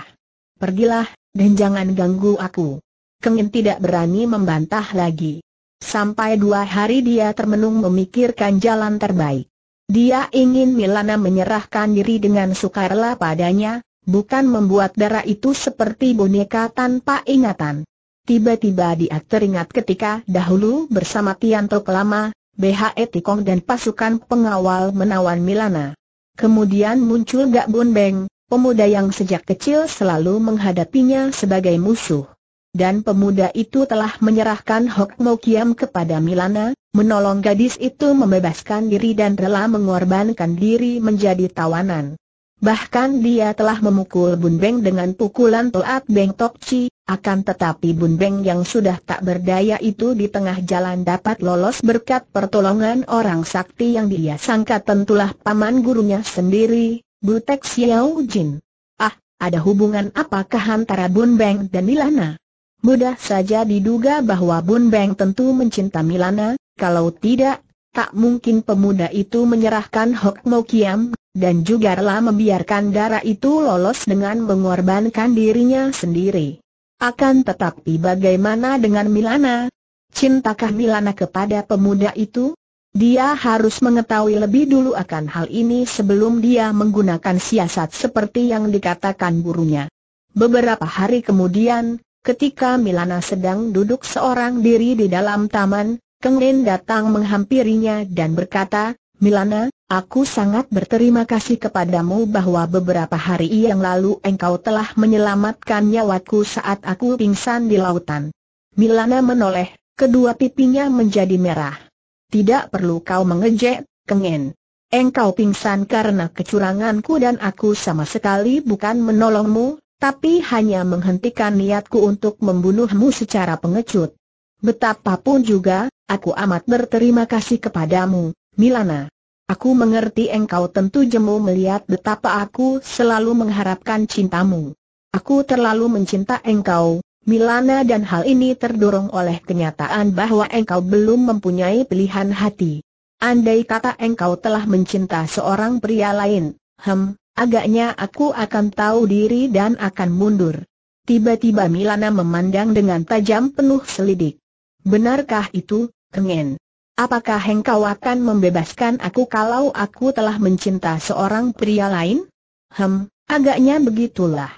Pergilah, dan jangan ganggu aku. Kengin tidak berani membantah lagi. Sampai dua hari dia termenung memikirkan jalan terbaik. Dia ingin Milana menyerahkan diri dengan sukarela padanya, bukan membuat darah itu seperti boneka tanpa ingatan. Tiba-tiba dia teringat ketika dahulu bersama Tianto Kelama, BHE Tikong dan pasukan pengawal menawan Milana. Kemudian muncul Gak Bun Beng, pemuda yang sejak kecil selalu menghadapinya sebagai musuh dan pemuda itu telah menyerahkan Hok Mo Kiam kepada Milana, menolong gadis itu membebaskan diri dan rela mengorbankan diri menjadi tawanan. Bahkan dia telah memukul Bun Beng dengan pukulan Toat Beng Tok Chi, akan tetapi Bun Beng yang sudah tak berdaya itu di tengah jalan dapat lolos berkat pertolongan orang sakti yang dia sangka tentulah paman gurunya sendiri, Butek Xiao Jin. Ah, ada hubungan apakah antara Bun Beng dan Milana? Mudah saja diduga bahwa Bun Beng tentu mencinta Milana, kalau tidak, tak mungkin pemuda itu menyerahkan Hok Mo Kiam, dan juga rela membiarkan darah itu lolos dengan mengorbankan dirinya sendiri. Akan tetapi bagaimana dengan Milana? Cintakah Milana kepada pemuda itu? Dia harus mengetahui lebih dulu akan hal ini sebelum dia menggunakan siasat seperti yang dikatakan gurunya. Beberapa hari kemudian, Ketika Milana sedang duduk seorang diri di dalam taman, Keng Lin datang menghampirinya dan berkata, Milana, aku sangat berterima kasih kepadamu bahwa beberapa hari yang lalu engkau telah menyelamatkan nyawaku saat aku pingsan di lautan. Milana menoleh, kedua pipinya menjadi merah. Tidak perlu kau mengejek, Kengen. Engkau pingsan karena kecuranganku dan aku sama sekali bukan menolongmu, tapi hanya menghentikan niatku untuk membunuhmu secara pengecut. Betapapun juga, aku amat berterima kasih kepadamu, Milana. Aku mengerti engkau tentu jemu melihat betapa aku selalu mengharapkan cintamu. Aku terlalu mencinta engkau, Milana dan hal ini terdorong oleh kenyataan bahwa engkau belum mempunyai pilihan hati. Andai kata engkau telah mencinta seorang pria lain, hem, Agaknya aku akan tahu diri dan akan mundur. Tiba-tiba Milana memandang dengan tajam penuh selidik. Benarkah itu, Kengen? Apakah engkau akan membebaskan aku kalau aku telah mencinta seorang pria lain? Hem, agaknya begitulah.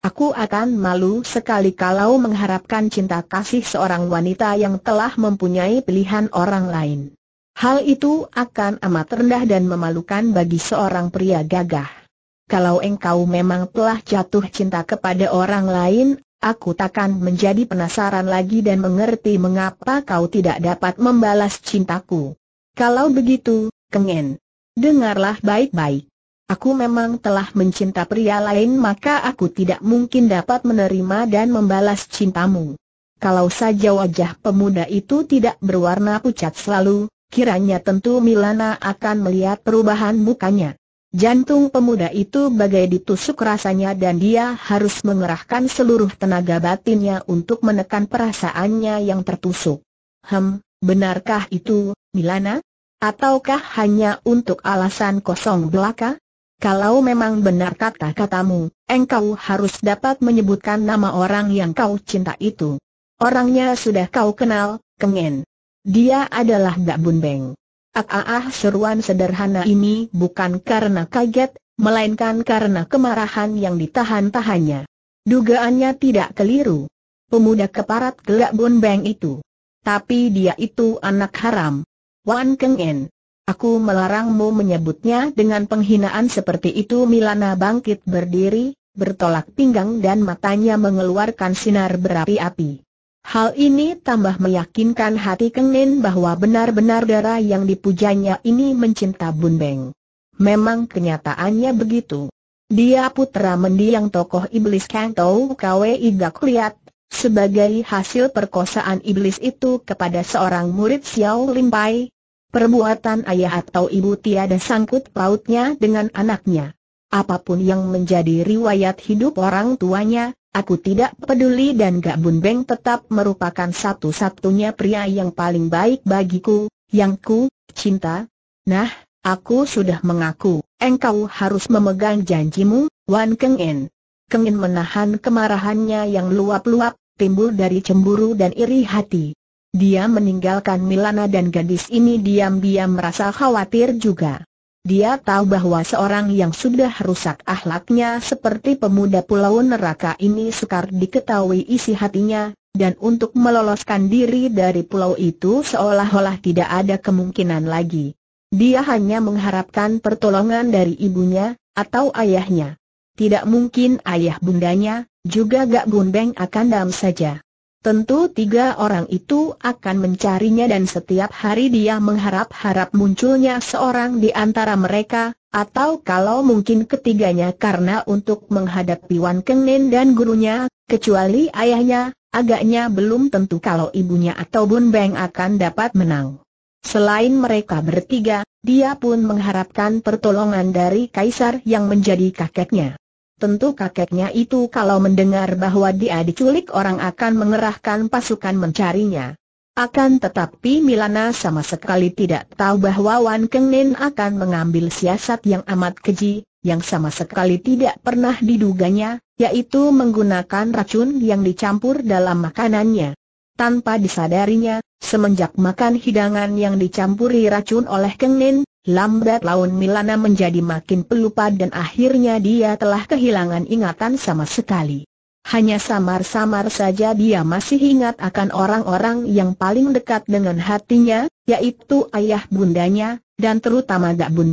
Aku akan malu sekali kalau mengharapkan cinta kasih seorang wanita yang telah mempunyai pilihan orang lain. Hal itu akan amat rendah dan memalukan bagi seorang pria gagah kalau engkau memang telah jatuh cinta kepada orang lain, aku takkan menjadi penasaran lagi dan mengerti mengapa kau tidak dapat membalas cintaku. Kalau begitu, kengen. Dengarlah baik-baik. Aku memang telah mencinta pria lain maka aku tidak mungkin dapat menerima dan membalas cintamu. Kalau saja wajah pemuda itu tidak berwarna pucat selalu, kiranya tentu Milana akan melihat perubahan mukanya. Jantung pemuda itu bagai ditusuk rasanya dan dia harus mengerahkan seluruh tenaga batinnya untuk menekan perasaannya yang tertusuk. Hem, benarkah itu, Milana? Ataukah hanya untuk alasan kosong belaka? Kalau memang benar kata-katamu, engkau harus dapat menyebutkan nama orang yang kau cinta itu. Orangnya sudah kau kenal, Kengen. Dia adalah Mbak Bunbeng. Ah, ah, ah, seruan sederhana ini bukan karena kaget, melainkan karena kemarahan yang ditahan-tahannya. Dugaannya tidak keliru. Pemuda keparat gelak bonbeng itu. Tapi dia itu anak haram. Wan Keng En. Aku melarangmu menyebutnya dengan penghinaan seperti itu Milana bangkit berdiri, bertolak pinggang dan matanya mengeluarkan sinar berapi-api. Hal ini tambah meyakinkan hati Keng bahwa benar-benar darah yang dipujanya ini mencinta Bun Beng. Memang kenyataannya begitu. Dia putra mendiang tokoh iblis Kang Tau Kwe Gak Liat, sebagai hasil perkosaan iblis itu kepada seorang murid Xiao Lim Pai. Perbuatan ayah atau ibu tiada sangkut pautnya dengan anaknya. Apapun yang menjadi riwayat hidup orang tuanya, Aku tidak peduli dan Gak Bun Beng tetap merupakan satu-satunya pria yang paling baik bagiku, yang ku cinta. Nah, aku sudah mengaku, engkau harus memegang janjimu, Wan Keng In. Keng In menahan kemarahannya yang luap-luap, timbul dari cemburu dan iri hati. Dia meninggalkan Milana dan gadis ini diam-diam merasa khawatir juga. Dia tahu bahwa seorang yang sudah rusak ahlaknya seperti pemuda pulau neraka ini sukar diketahui isi hatinya, dan untuk meloloskan diri dari pulau itu seolah-olah tidak ada kemungkinan lagi. Dia hanya mengharapkan pertolongan dari ibunya, atau ayahnya. Tidak mungkin ayah bundanya, juga Gak Bun akan dam saja. Tentu tiga orang itu akan mencarinya dan setiap hari dia mengharap-harap munculnya seorang di antara mereka, atau kalau mungkin ketiganya karena untuk menghadapi Wan Kengnen dan gurunya, kecuali ayahnya, agaknya belum tentu kalau ibunya atau Bun Beng akan dapat menang. Selain mereka bertiga, dia pun mengharapkan pertolongan dari Kaisar yang menjadi kakeknya. Tentu kakeknya itu kalau mendengar bahwa dia diculik orang akan mengerahkan pasukan mencarinya. Akan tetapi Milana sama sekali tidak tahu bahwa Wan Kengnin akan mengambil siasat yang amat keji, yang sama sekali tidak pernah diduganya, yaitu menggunakan racun yang dicampur dalam makanannya. Tanpa disadarinya, semenjak makan hidangan yang dicampuri racun oleh Kengnin, Lambat laun Milana menjadi makin pelupa dan akhirnya dia telah kehilangan ingatan sama sekali. Hanya samar-samar saja dia masih ingat akan orang-orang yang paling dekat dengan hatinya, yaitu ayah bundanya, dan terutama Gak Bun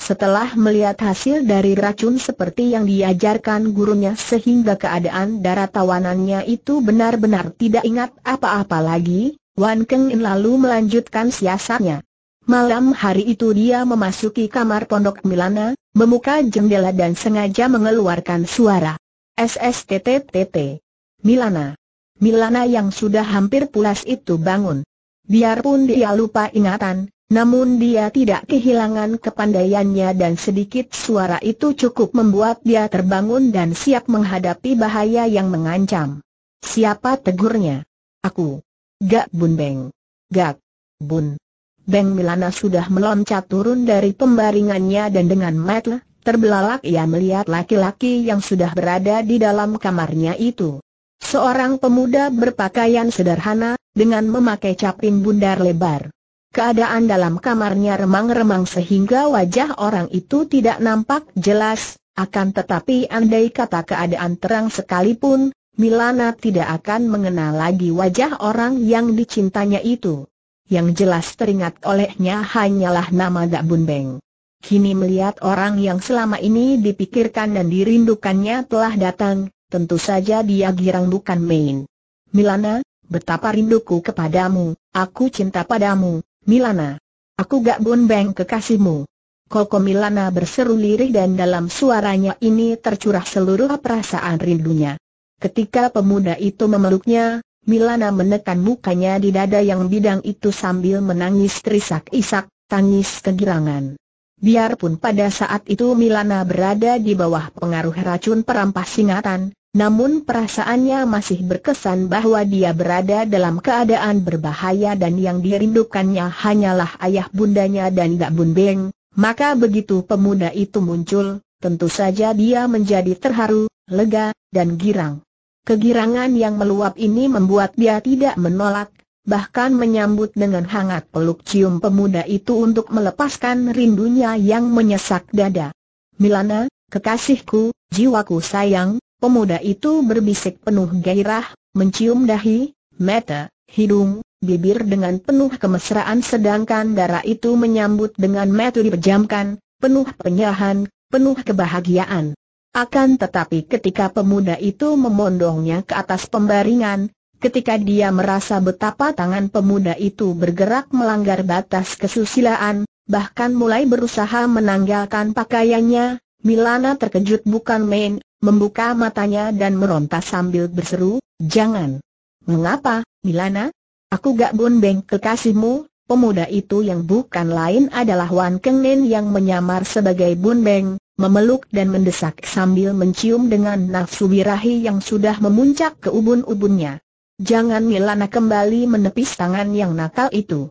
Setelah melihat hasil dari racun seperti yang diajarkan gurunya sehingga keadaan darah tawanannya itu benar-benar tidak ingat apa-apa lagi, Wan Keng lalu melanjutkan siasatnya. Malam hari itu dia memasuki kamar pondok Milana, membuka jendela dan sengaja mengeluarkan suara. SSTTTT. Milana. Milana yang sudah hampir pulas itu bangun. Biarpun dia lupa ingatan, namun dia tidak kehilangan kepandaiannya dan sedikit suara itu cukup membuat dia terbangun dan siap menghadapi bahaya yang mengancam. Siapa tegurnya? Aku. Gak Bun Beng. Gak. Bun. Beng Milana sudah meloncat turun dari pembaringannya dan dengan mata terbelalak ia melihat laki-laki yang sudah berada di dalam kamarnya itu. Seorang pemuda berpakaian sederhana, dengan memakai caping bundar lebar. Keadaan dalam kamarnya remang-remang sehingga wajah orang itu tidak nampak jelas, akan tetapi andai kata keadaan terang sekalipun, Milana tidak akan mengenal lagi wajah orang yang dicintanya itu. Yang jelas teringat olehnya hanyalah nama Dak Bun Beng. Kini melihat orang yang selama ini dipikirkan dan dirindukannya telah datang, tentu saja dia girang bukan main. Milana, betapa rinduku kepadamu, aku cinta padamu, Milana. Aku Gak Bun Beng kekasihmu. Koko Milana berseru lirih dan dalam suaranya ini tercurah seluruh perasaan rindunya. Ketika pemuda itu memeluknya, Milana menekan mukanya di dada yang bidang itu sambil menangis terisak-isak, tangis kegirangan. Biarpun pada saat itu Milana berada di bawah pengaruh racun perampas singatan, namun perasaannya masih berkesan bahwa dia berada dalam keadaan berbahaya dan yang dirindukannya hanyalah ayah bundanya dan Gak Bun Beng, maka begitu pemuda itu muncul, tentu saja dia menjadi terharu, lega, dan girang. Kegirangan yang meluap ini membuat dia tidak menolak, bahkan menyambut dengan hangat peluk cium pemuda itu untuk melepaskan rindunya yang menyesak dada. Milana, kekasihku, jiwaku sayang, pemuda itu berbisik penuh gairah, mencium dahi, mata, hidung, bibir dengan penuh kemesraan sedangkan darah itu menyambut dengan metu dipejamkan, penuh penyahan, penuh kebahagiaan. Akan tetapi ketika pemuda itu memondongnya ke atas pembaringan, ketika dia merasa betapa tangan pemuda itu bergerak melanggar batas kesusilaan, bahkan mulai berusaha menanggalkan pakaiannya, Milana terkejut bukan main, membuka matanya dan meronta sambil berseru, jangan. Mengapa, Milana? Aku gak bonbeng kekasihmu, pemuda itu yang bukan lain adalah Wan Kengen yang menyamar sebagai bonbeng, memeluk dan mendesak sambil mencium dengan nafsu birahi yang sudah memuncak ke ubun-ubunnya. Jangan Milana kembali menepis tangan yang nakal itu.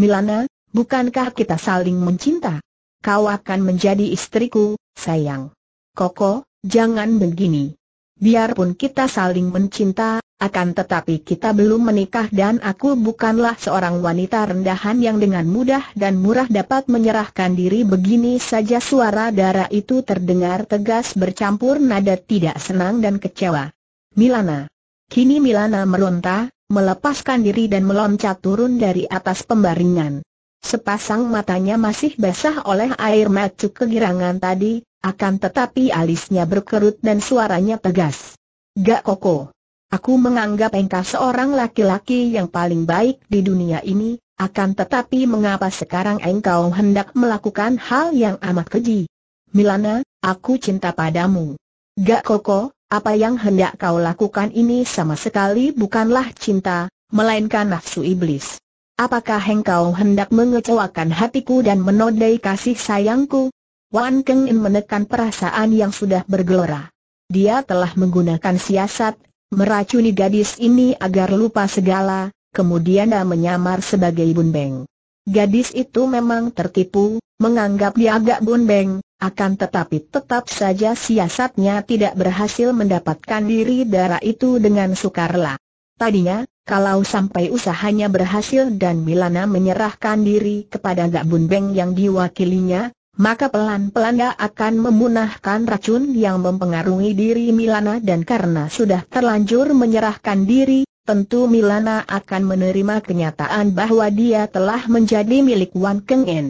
Milana, bukankah kita saling mencinta? Kau akan menjadi istriku, sayang. Koko, jangan begini. Biarpun kita saling mencinta, akan tetapi kita belum menikah dan aku bukanlah seorang wanita rendahan yang dengan mudah dan murah dapat menyerahkan diri begini saja suara darah itu terdengar tegas bercampur nada tidak senang dan kecewa. Milana. Kini Milana meronta, melepaskan diri dan meloncat turun dari atas pembaringan. Sepasang matanya masih basah oleh air mata kegirangan tadi, akan tetapi alisnya berkerut dan suaranya tegas. Gak koko. Aku menganggap engkau seorang laki-laki yang paling baik di dunia ini, akan tetapi mengapa sekarang engkau hendak melakukan hal yang amat keji? Milana, aku cinta padamu. Gak koko, apa yang hendak kau lakukan ini sama sekali bukanlah cinta, melainkan nafsu iblis. Apakah engkau hendak mengecewakan hatiku dan menodai kasih sayangku? Wan Keng In menekan perasaan yang sudah bergelora. Dia telah menggunakan siasat, meracuni gadis ini agar lupa segala, kemudian dia menyamar sebagai Bun Beng. Gadis itu memang tertipu, menganggap dia agak Bun Beng, akan tetapi tetap saja siasatnya tidak berhasil mendapatkan diri darah itu dengan sukarela. Tadinya, kalau sampai usahanya berhasil dan Milana menyerahkan diri kepada Gak Beng yang diwakilinya, maka pelan-pelan dia akan memunahkan racun yang mempengaruhi diri Milana dan karena sudah terlanjur menyerahkan diri, tentu Milana akan menerima kenyataan bahwa dia telah menjadi milik Wan Keng En.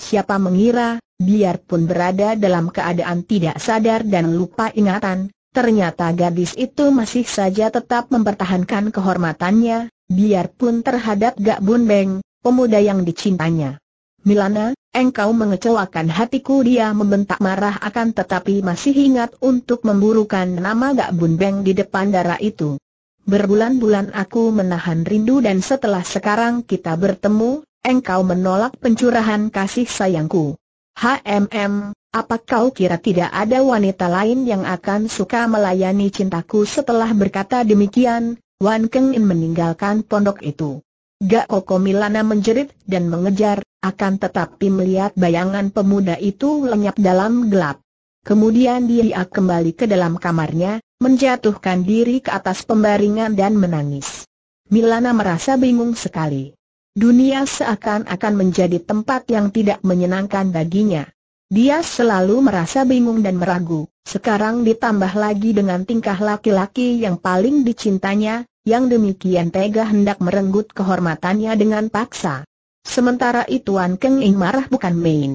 Siapa mengira, biarpun berada dalam keadaan tidak sadar dan lupa ingatan, ternyata gadis itu masih saja tetap mempertahankan kehormatannya, biarpun terhadap Gak Bun Beng, pemuda yang dicintanya. Milana, engkau mengecewakan hatiku dia membentak marah akan tetapi masih ingat untuk memburukan nama Gak Bun Beng di depan darah itu. Berbulan-bulan aku menahan rindu dan setelah sekarang kita bertemu, engkau menolak pencurahan kasih sayangku. HMM, apa kau kira tidak ada wanita lain yang akan suka melayani cintaku setelah berkata demikian, Wan Keng In meninggalkan pondok itu. Gak Koko Milana menjerit dan mengejar, akan tetapi melihat bayangan pemuda itu lenyap dalam gelap. Kemudian dia kembali ke dalam kamarnya, menjatuhkan diri ke atas pembaringan dan menangis. Milana merasa bingung sekali. Dunia seakan-akan menjadi tempat yang tidak menyenangkan baginya. Dia selalu merasa bingung dan meragu, sekarang ditambah lagi dengan tingkah laki-laki yang paling dicintanya, yang demikian tega hendak merenggut kehormatannya dengan paksa. Sementara itu Wan Keng Ing marah bukan main.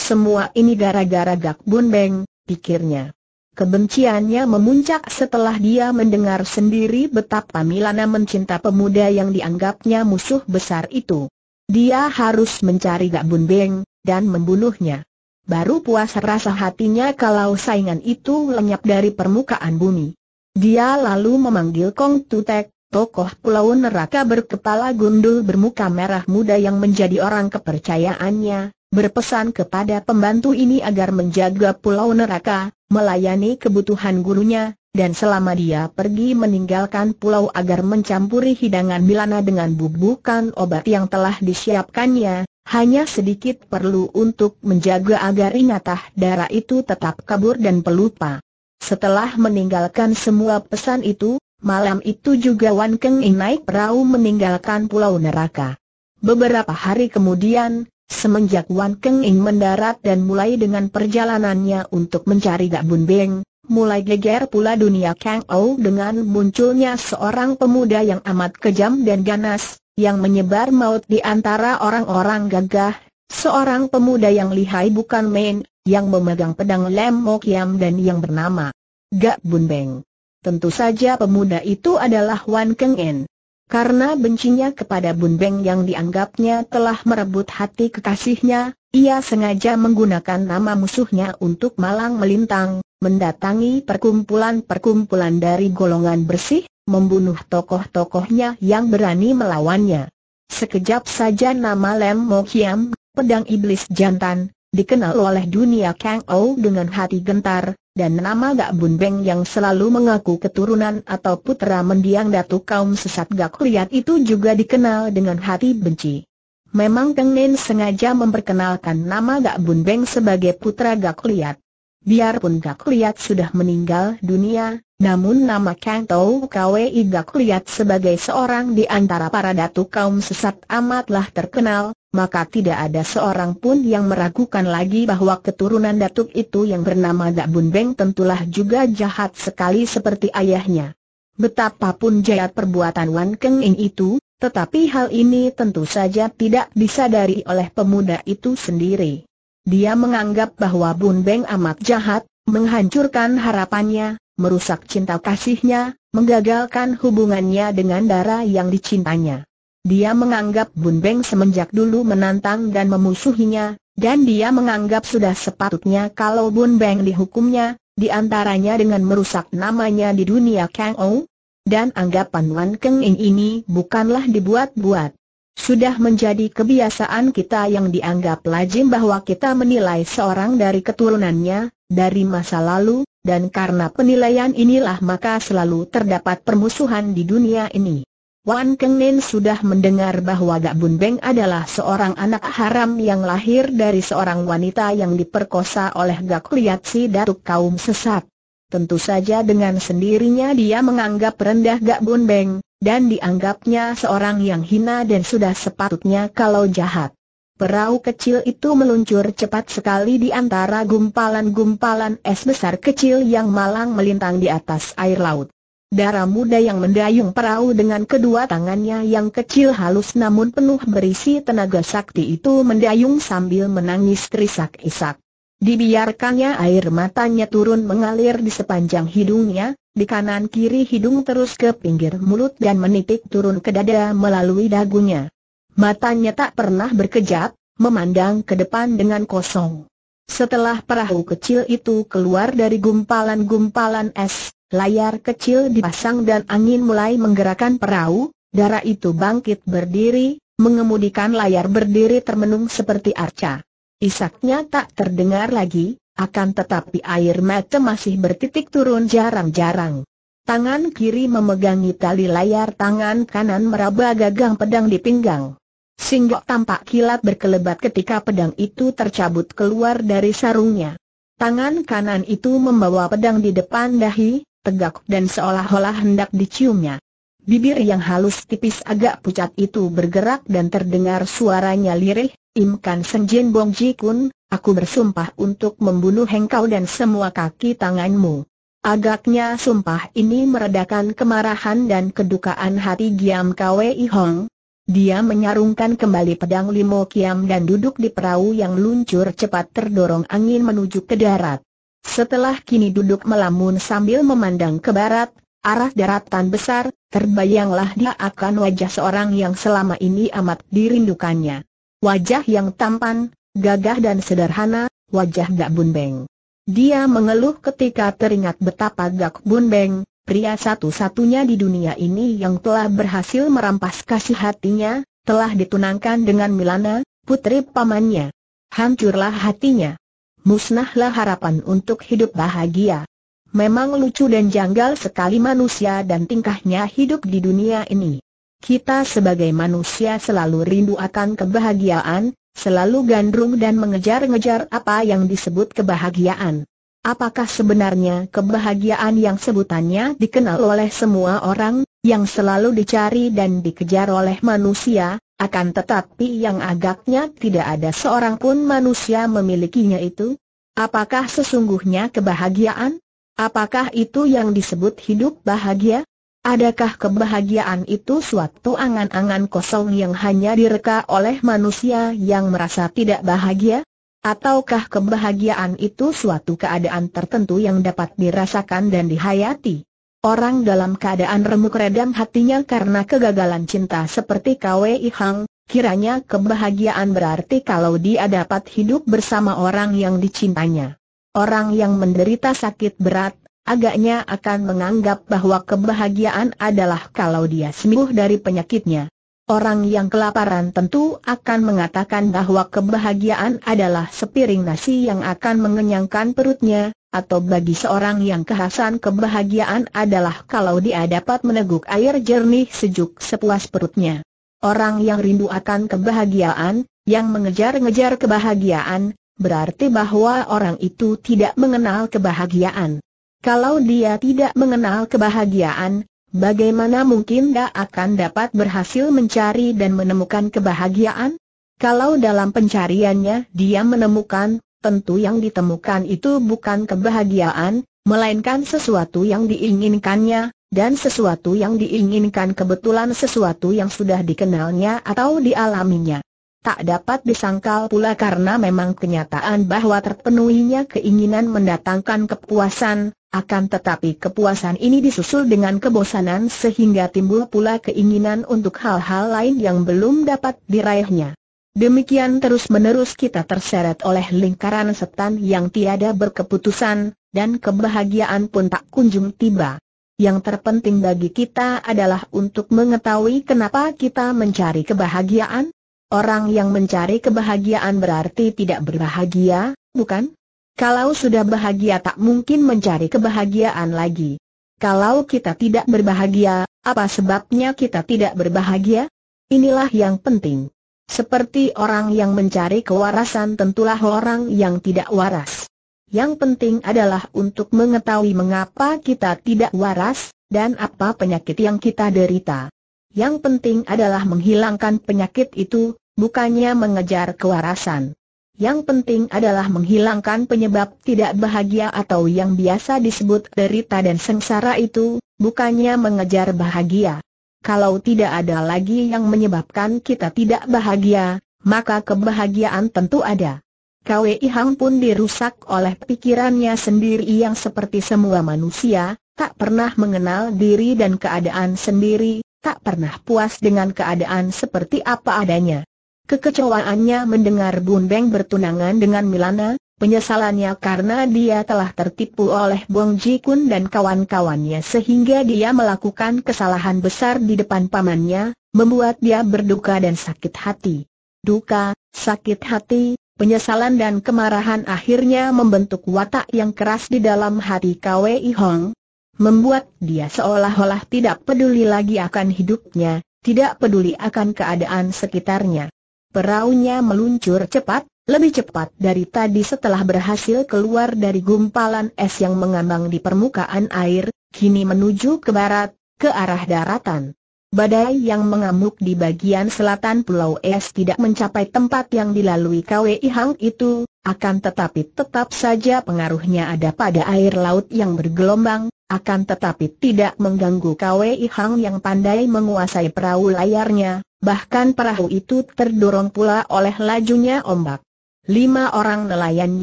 Semua ini gara-gara Gak Bun Beng, pikirnya. Kebenciannya memuncak setelah dia mendengar sendiri betapa Milana mencinta pemuda yang dianggapnya musuh besar itu. Dia harus mencari Gak Bun Beng, dan membunuhnya. Baru puas rasa hatinya kalau saingan itu lenyap dari permukaan bumi. Dia lalu memanggil Kong Tutek, tokoh pulau neraka berkepala gundul bermuka merah muda yang menjadi orang kepercayaannya, berpesan kepada pembantu ini agar menjaga pulau neraka, melayani kebutuhan gurunya, dan selama dia pergi meninggalkan pulau agar mencampuri hidangan Milana dengan bubukan obat yang telah disiapkannya, hanya sedikit perlu untuk menjaga agar ingatah darah itu tetap kabur dan pelupa. Setelah meninggalkan semua pesan itu, malam itu juga Wan Keng In naik perahu meninggalkan Pulau Neraka. Beberapa hari kemudian, semenjak Wan Keng In mendarat dan mulai dengan perjalanannya untuk mencari Gak Bun Beng, mulai geger pula dunia Kang Ou dengan munculnya seorang pemuda yang amat kejam dan ganas, yang menyebar maut di antara orang-orang gagah, seorang pemuda yang lihai bukan main, yang memegang pedang Lem Mokiam dan yang bernama Gak Bun Beng. Tentu saja pemuda itu adalah Wan Keng En. Karena bencinya kepada Bun Beng yang dianggapnya telah merebut hati kekasihnya, ia sengaja menggunakan nama musuhnya untuk malang melintang, mendatangi perkumpulan-perkumpulan dari golongan bersih, membunuh tokoh-tokohnya yang berani melawannya. Sekejap saja nama Lem Mokiam, pedang iblis jantan, dikenal oleh dunia Kang Ou dengan hati gentar, dan nama Gak Bun Beng yang selalu mengaku keturunan atau putra mendiang datu kaum sesat Gak Liat itu juga dikenal dengan hati benci. Memang Kang Nen sengaja memperkenalkan nama Gak Bun Beng sebagai putra Gak Liat. Biarpun Gak Liat sudah meninggal dunia, namun nama Kang Tau Kwei Gak Liat sebagai seorang di antara para datu kaum sesat amatlah terkenal, maka tidak ada seorang pun yang meragukan lagi bahwa keturunan datuk itu yang bernama Gak Bun Beng tentulah juga jahat sekali seperti ayahnya. Betapapun jahat perbuatan Wan Keng Ing itu, tetapi hal ini tentu saja tidak disadari oleh pemuda itu sendiri. Dia menganggap bahwa Bun Beng amat jahat, menghancurkan harapannya, merusak cinta kasihnya, menggagalkan hubungannya dengan darah yang dicintanya. Dia menganggap Bun Beng semenjak dulu menantang dan memusuhinya, dan dia menganggap sudah sepatutnya kalau Bun Beng dihukumnya, diantaranya dengan merusak namanya di dunia Kang Ou, dan anggapan Wan Keng In ini bukanlah dibuat-buat. Sudah menjadi kebiasaan kita yang dianggap lazim bahwa kita menilai seorang dari keturunannya, dari masa lalu, dan karena penilaian inilah maka selalu terdapat permusuhan di dunia ini. Wan Keng Nin sudah mendengar bahwa Gak Bun Beng adalah seorang anak haram yang lahir dari seorang wanita yang diperkosa oleh Gak Liat si Datuk kaum sesat. Tentu saja dengan sendirinya dia menganggap rendah Gak Bun Beng, dan dianggapnya seorang yang hina dan sudah sepatutnya kalau jahat. Perahu kecil itu meluncur cepat sekali di antara gumpalan-gumpalan es besar kecil yang malang melintang di atas air laut. Darah muda yang mendayung perahu dengan kedua tangannya yang kecil halus namun penuh berisi tenaga sakti itu mendayung sambil menangis terisak-isak. Dibiarkannya air matanya turun mengalir di sepanjang hidungnya, di kanan kiri hidung terus ke pinggir mulut dan menitik turun ke dada melalui dagunya. Matanya tak pernah berkejap, memandang ke depan dengan kosong. Setelah perahu kecil itu keluar dari gumpalan-gumpalan es, layar kecil dipasang dan angin mulai menggerakkan perahu, darah itu bangkit berdiri, mengemudikan layar berdiri termenung seperti arca. Isaknya tak terdengar lagi, akan tetapi air mata masih bertitik turun jarang-jarang. Tangan kiri memegangi tali layar tangan kanan meraba gagang pedang di pinggang. Singgok tampak kilat berkelebat ketika pedang itu tercabut keluar dari sarungnya. Tangan kanan itu membawa pedang di depan dahi, tegak dan seolah-olah hendak diciumnya. Bibir yang halus tipis agak pucat itu bergerak dan terdengar suaranya lirih, Imkan Senjin Bong Ji Kun, aku bersumpah untuk membunuh hengkau dan semua kaki tanganmu. Agaknya sumpah ini meredakan kemarahan dan kedukaan hati Giam Kwei Hong. Dia menyarungkan kembali pedang Limo Kiam dan duduk di perahu yang luncur cepat terdorong angin menuju ke darat. Setelah kini duduk melamun sambil memandang ke barat, arah daratan besar, terbayanglah dia akan wajah seorang yang selama ini amat dirindukannya. Wajah yang tampan, gagah dan sederhana, wajah Gak Bun Beng. Dia mengeluh ketika teringat betapa Gak Bun Beng, pria satu-satunya di dunia ini yang telah berhasil merampas kasih hatinya, telah ditunangkan dengan Milana, putri pamannya. Hancurlah hatinya. Musnahlah harapan untuk hidup bahagia. Memang lucu dan janggal sekali manusia dan tingkahnya hidup di dunia ini. Kita sebagai manusia selalu rindu akan kebahagiaan, selalu gandrung dan mengejar-ngejar apa yang disebut kebahagiaan. Apakah sebenarnya kebahagiaan yang sebutannya dikenal oleh semua orang, yang selalu dicari dan dikejar oleh manusia, akan tetapi yang agaknya tidak ada seorang pun manusia memilikinya itu? Apakah sesungguhnya kebahagiaan? Apakah itu yang disebut hidup bahagia? Adakah kebahagiaan itu suatu angan-angan kosong yang hanya direka oleh manusia yang merasa tidak bahagia? Ataukah kebahagiaan itu suatu keadaan tertentu yang dapat dirasakan dan dihayati? Orang dalam keadaan remuk redam hatinya karena kegagalan cinta seperti KWI Hang, kiranya kebahagiaan berarti kalau dia dapat hidup bersama orang yang dicintanya. Orang yang menderita sakit berat, agaknya akan menganggap bahwa kebahagiaan adalah kalau dia sembuh dari penyakitnya. Orang yang kelaparan tentu akan mengatakan bahwa kebahagiaan adalah sepiring nasi yang akan mengenyangkan perutnya, atau bagi seorang yang kehasan kebahagiaan adalah kalau dia dapat meneguk air jernih sejuk sepuas perutnya. Orang yang rindu akan kebahagiaan, yang mengejar-ngejar kebahagiaan, berarti bahwa orang itu tidak mengenal kebahagiaan. Kalau dia tidak mengenal kebahagiaan, bagaimana mungkin dia akan dapat berhasil mencari dan menemukan kebahagiaan? Kalau dalam pencariannya dia menemukan, tentu yang ditemukan itu bukan kebahagiaan, melainkan sesuatu yang diinginkannya, dan sesuatu yang diinginkan kebetulan sesuatu yang sudah dikenalnya atau dialaminya. Tak dapat disangkal pula karena memang kenyataan bahwa terpenuhinya keinginan mendatangkan kepuasan, akan tetapi kepuasan ini disusul dengan kebosanan sehingga timbul pula keinginan untuk hal-hal lain yang belum dapat diraihnya. Demikian terus-menerus kita terseret oleh lingkaran setan yang tiada berkeputusan, dan kebahagiaan pun tak kunjung tiba. Yang terpenting bagi kita adalah untuk mengetahui kenapa kita mencari kebahagiaan, Orang yang mencari kebahagiaan berarti tidak berbahagia, bukan? Kalau sudah bahagia tak mungkin mencari kebahagiaan lagi. Kalau kita tidak berbahagia, apa sebabnya kita tidak berbahagia? Inilah yang penting. Seperti orang yang mencari kewarasan tentulah orang yang tidak waras. Yang penting adalah untuk mengetahui mengapa kita tidak waras, dan apa penyakit yang kita derita. Yang penting adalah menghilangkan penyakit itu, bukannya mengejar kewarasan. Yang penting adalah menghilangkan penyebab tidak bahagia atau yang biasa disebut derita dan sengsara itu, bukannya mengejar bahagia. Kalau tidak ada lagi yang menyebabkan kita tidak bahagia, maka kebahagiaan tentu ada. Kwe Hang pun dirusak oleh pikirannya sendiri yang seperti semua manusia, tak pernah mengenal diri dan keadaan sendiri, tak pernah puas dengan keadaan seperti apa adanya. Kekecewaannya mendengar Bun Beng bertunangan dengan Milana, penyesalannya karena dia telah tertipu oleh Bong Ji Kun dan kawan-kawannya sehingga dia melakukan kesalahan besar di depan pamannya, membuat dia berduka dan sakit hati. Duka, sakit hati, penyesalan dan kemarahan akhirnya membentuk watak yang keras di dalam hati Kwei Hong, membuat dia seolah-olah tidak peduli lagi akan hidupnya, tidak peduli akan keadaan sekitarnya. Perahunya meluncur cepat, lebih cepat dari tadi setelah berhasil keluar dari gumpalan es yang mengambang di permukaan air, kini menuju ke barat, ke arah daratan. Badai yang mengamuk di bagian selatan Pulau Es tidak mencapai tempat yang dilalui KWI Hang itu, akan tetapi tetap saja pengaruhnya ada pada air laut yang bergelombang, akan tetapi tidak mengganggu Kwei Hang yang pandai menguasai perahu layarnya, bahkan perahu itu terdorong pula oleh lajunya ombak. Lima orang nelayan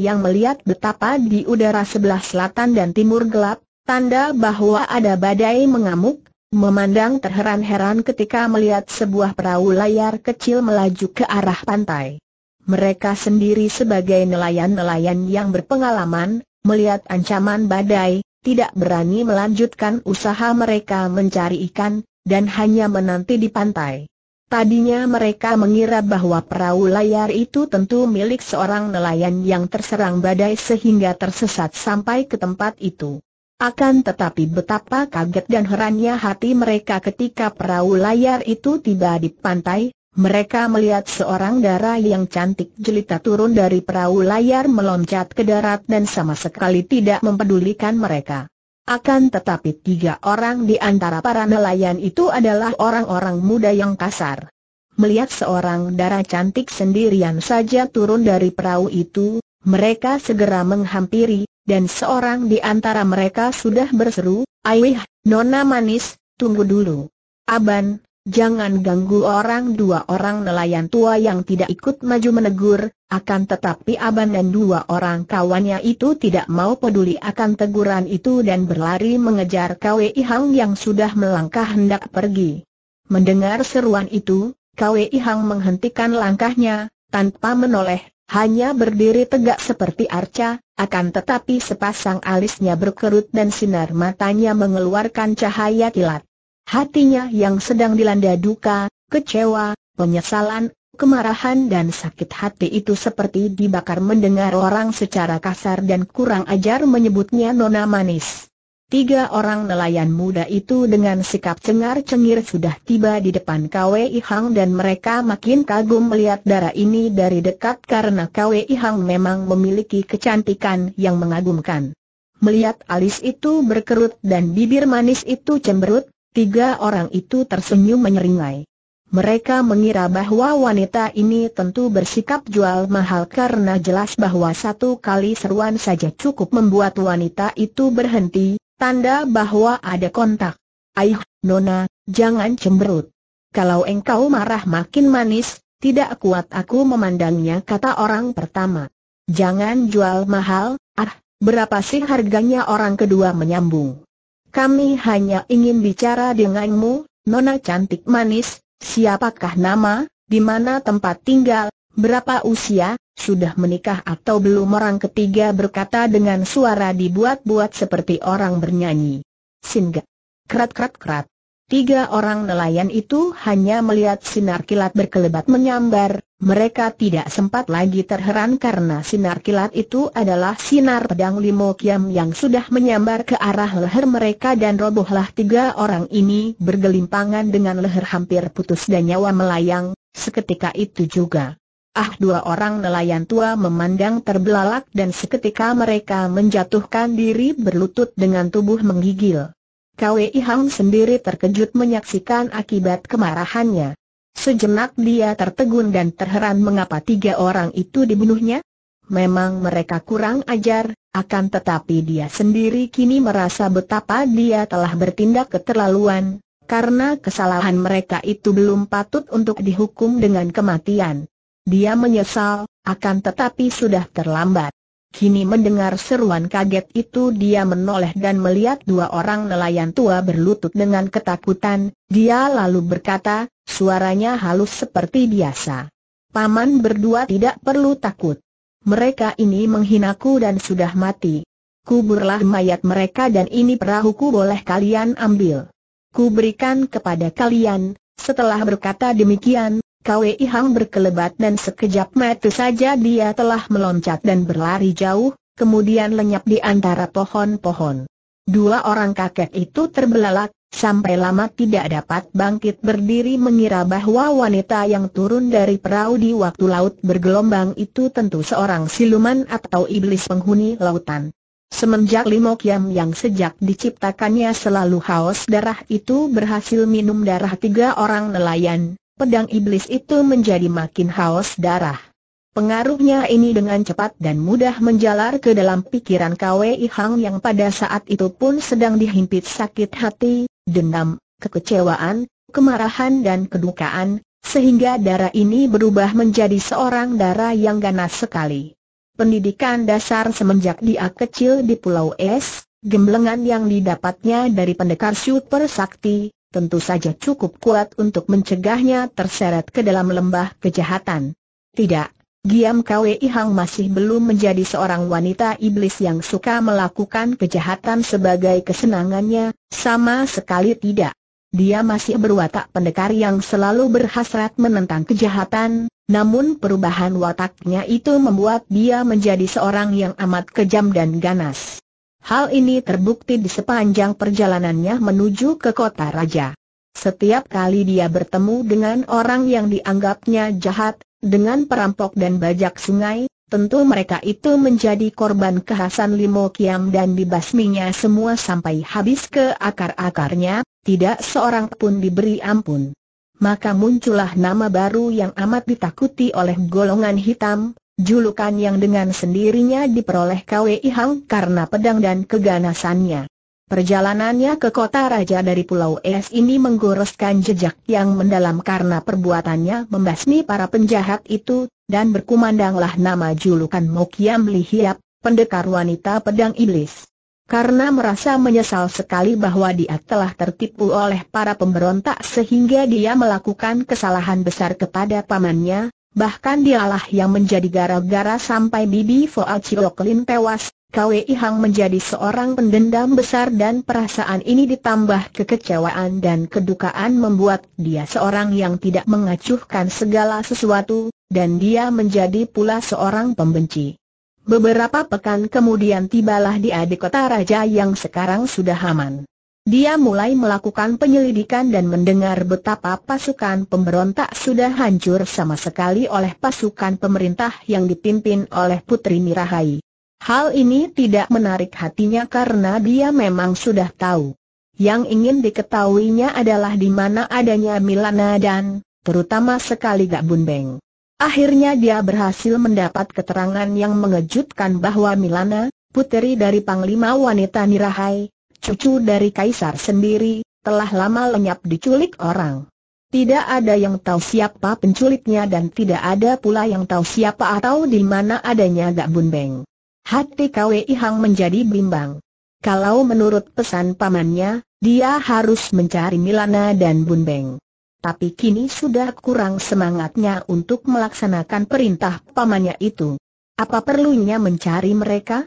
yang melihat betapa di udara sebelah selatan dan timur gelap, tanda bahwa ada badai mengamuk, memandang terheran-heran ketika melihat sebuah perahu layar kecil melaju ke arah pantai. Mereka sendiri sebagai nelayan-nelayan yang berpengalaman, melihat ancaman badai, tidak berani melanjutkan usaha mereka mencari ikan, dan hanya menanti di pantai. Tadinya mereka mengira bahwa perahu layar itu tentu milik seorang nelayan yang terserang badai sehingga tersesat sampai ke tempat itu. Akan tetapi betapa kaget dan herannya hati mereka ketika perahu layar itu tiba di pantai, mereka melihat seorang darah yang cantik jelita turun dari perahu layar meloncat ke darat dan sama sekali tidak mempedulikan mereka. Akan tetapi tiga orang di antara para nelayan itu adalah orang-orang muda yang kasar. Melihat seorang darah cantik sendirian saja turun dari perahu itu, mereka segera menghampiri, dan seorang di antara mereka sudah berseru, Aih, Nona Manis, tunggu dulu. Aban, Jangan ganggu orang dua orang nelayan tua yang tidak ikut maju menegur, akan tetapi Aban dan dua orang kawannya itu tidak mau peduli akan teguran itu dan berlari mengejar KWI Hang yang sudah melangkah hendak pergi. Mendengar seruan itu, KWI Hang menghentikan langkahnya, tanpa menoleh, hanya berdiri tegak seperti arca, akan tetapi sepasang alisnya berkerut dan sinar matanya mengeluarkan cahaya kilat. Hatinya yang sedang dilanda duka, kecewa, penyesalan, kemarahan dan sakit hati itu seperti dibakar mendengar orang secara kasar dan kurang ajar menyebutnya nona manis. Tiga orang nelayan muda itu dengan sikap cengar-cengir sudah tiba di depan KWI Ihang dan mereka makin kagum melihat darah ini dari dekat karena KWI Ihang memang memiliki kecantikan yang mengagumkan. Melihat alis itu berkerut dan bibir manis itu cemberut, Tiga orang itu tersenyum menyeringai. Mereka mengira bahwa wanita ini tentu bersikap jual mahal karena jelas bahwa satu kali seruan saja cukup membuat wanita itu berhenti, tanda bahwa ada kontak. Aih, Nona, jangan cemberut. Kalau engkau marah makin manis, tidak kuat aku memandangnya kata orang pertama. Jangan jual mahal, ah, berapa sih harganya orang kedua menyambung. Kami hanya ingin bicara denganmu, Nona cantik manis, siapakah nama, di mana tempat tinggal, berapa usia, sudah menikah atau belum orang ketiga berkata dengan suara dibuat-buat seperti orang bernyanyi. Singa. Krat krat krat. Tiga orang nelayan itu hanya melihat sinar kilat berkelebat menyambar, mereka tidak sempat lagi terheran karena sinar kilat itu adalah sinar pedang Limo Kiam yang sudah menyambar ke arah leher mereka dan robohlah tiga orang ini bergelimpangan dengan leher hampir putus dan nyawa melayang, seketika itu juga. Ah dua orang nelayan tua memandang terbelalak dan seketika mereka menjatuhkan diri berlutut dengan tubuh menggigil. Kwei Hang sendiri terkejut menyaksikan akibat kemarahannya. Sejenak dia tertegun dan terheran mengapa tiga orang itu dibunuhnya. Memang mereka kurang ajar, akan tetapi dia sendiri kini merasa betapa dia telah bertindak keterlaluan, karena kesalahan mereka itu belum patut untuk dihukum dengan kematian. Dia menyesal, akan tetapi sudah terlambat. Kini mendengar seruan kaget itu dia menoleh dan melihat dua orang nelayan tua berlutut dengan ketakutan, dia lalu berkata, suaranya halus seperti biasa. Paman berdua tidak perlu takut. Mereka ini menghinaku dan sudah mati. Kuburlah mayat mereka dan ini perahuku boleh kalian ambil. Kuberikan kepada kalian, setelah berkata demikian, Kwe Hang berkelebat dan sekejap mata saja dia telah meloncat dan berlari jauh, kemudian lenyap di antara pohon-pohon. Dua orang kakek itu terbelalak, sampai lama tidak dapat bangkit berdiri mengira bahwa wanita yang turun dari perahu di waktu laut bergelombang itu tentu seorang siluman atau iblis penghuni lautan. Semenjak Limo yang sejak diciptakannya selalu haus darah itu berhasil minum darah tiga orang nelayan, pedang iblis itu menjadi makin haus darah. Pengaruhnya ini dengan cepat dan mudah menjalar ke dalam pikiran Kwei Hang yang pada saat itu pun sedang dihimpit sakit hati, dendam, kekecewaan, kemarahan dan kedukaan, sehingga darah ini berubah menjadi seorang darah yang ganas sekali. Pendidikan dasar semenjak dia kecil di Pulau Es, gemblengan yang didapatnya dari pendekar super sakti, tentu saja cukup kuat untuk mencegahnya terseret ke dalam lembah kejahatan. Tidak, Giam Kwe Hang masih belum menjadi seorang wanita iblis yang suka melakukan kejahatan sebagai kesenangannya, sama sekali tidak. Dia masih berwatak pendekar yang selalu berhasrat menentang kejahatan, namun perubahan wataknya itu membuat dia menjadi seorang yang amat kejam dan ganas. Hal ini terbukti di sepanjang perjalanannya menuju ke kota raja. Setiap kali dia bertemu dengan orang yang dianggapnya jahat, dengan perampok dan bajak sungai, tentu mereka itu menjadi korban kehasan Limo Kiam dan dibasminya semua sampai habis ke akar-akarnya, tidak seorang pun diberi ampun. Maka muncullah nama baru yang amat ditakuti oleh golongan hitam, julukan yang dengan sendirinya diperoleh KWI Hang karena pedang dan keganasannya. Perjalanannya ke kota raja dari Pulau Es ini menggoreskan jejak yang mendalam karena perbuatannya membasmi para penjahat itu, dan berkumandanglah nama julukan Mokiam Li pendekar wanita pedang iblis. Karena merasa menyesal sekali bahwa dia telah tertipu oleh para pemberontak sehingga dia melakukan kesalahan besar kepada pamannya, Bahkan dialah yang menjadi gara-gara sampai Bibi Foa Cioklin tewas, Kwei Hang menjadi seorang pendendam besar dan perasaan ini ditambah kekecewaan dan kedukaan membuat dia seorang yang tidak mengacuhkan segala sesuatu, dan dia menjadi pula seorang pembenci. Beberapa pekan kemudian tibalah di adik kota raja yang sekarang sudah aman. Dia mulai melakukan penyelidikan dan mendengar betapa pasukan pemberontak sudah hancur sama sekali oleh pasukan pemerintah yang dipimpin oleh Putri Mirahai. Hal ini tidak menarik hatinya karena dia memang sudah tahu. Yang ingin diketahuinya adalah di mana adanya Milana dan, terutama sekali Gak Bunbeng. Akhirnya dia berhasil mendapat keterangan yang mengejutkan bahwa Milana, puteri dari Panglima Wanita Nirahai, cucu dari Kaisar sendiri, telah lama lenyap diculik orang. Tidak ada yang tahu siapa penculiknya dan tidak ada pula yang tahu siapa atau di mana adanya Gak Beng. Hati KWI Hang menjadi bimbang. Kalau menurut pesan pamannya, dia harus mencari Milana dan Bun Beng. Tapi kini sudah kurang semangatnya untuk melaksanakan perintah pamannya itu. Apa perlunya mencari mereka?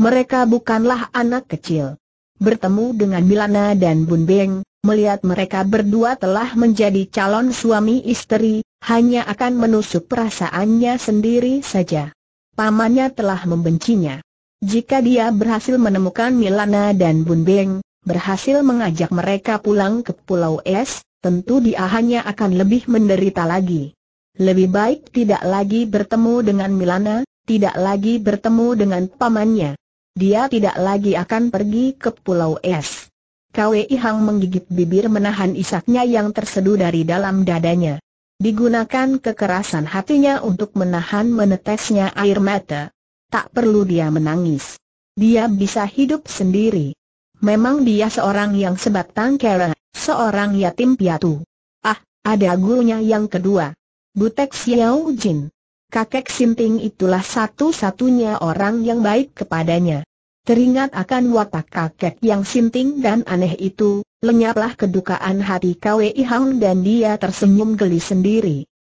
Mereka bukanlah anak kecil bertemu dengan Milana dan Bun Beng, melihat mereka berdua telah menjadi calon suami istri, hanya akan menusuk perasaannya sendiri saja. Pamannya telah membencinya. Jika dia berhasil menemukan Milana dan Bun Beng, berhasil mengajak mereka pulang ke Pulau Es, tentu dia hanya akan lebih menderita lagi. Lebih baik tidak lagi bertemu dengan Milana, tidak lagi bertemu dengan pamannya. Dia tidak lagi akan pergi ke Pulau Es. Kwei Hang menggigit bibir menahan isaknya yang terseduh dari dalam dadanya. Digunakan kekerasan hatinya untuk menahan menetesnya air mata. Tak perlu dia menangis. Dia bisa hidup sendiri. Memang dia seorang yang sebatang kara, seorang yatim piatu. Ah, ada gurunya yang kedua. Butek Xiao Jin kakek Simping itulah satu-satunya orang yang baik kepadanya. Teringat akan watak kakek yang sinting dan aneh itu, lenyaplah kedukaan hati Kwei Hang dan dia tersenyum geli sendiri.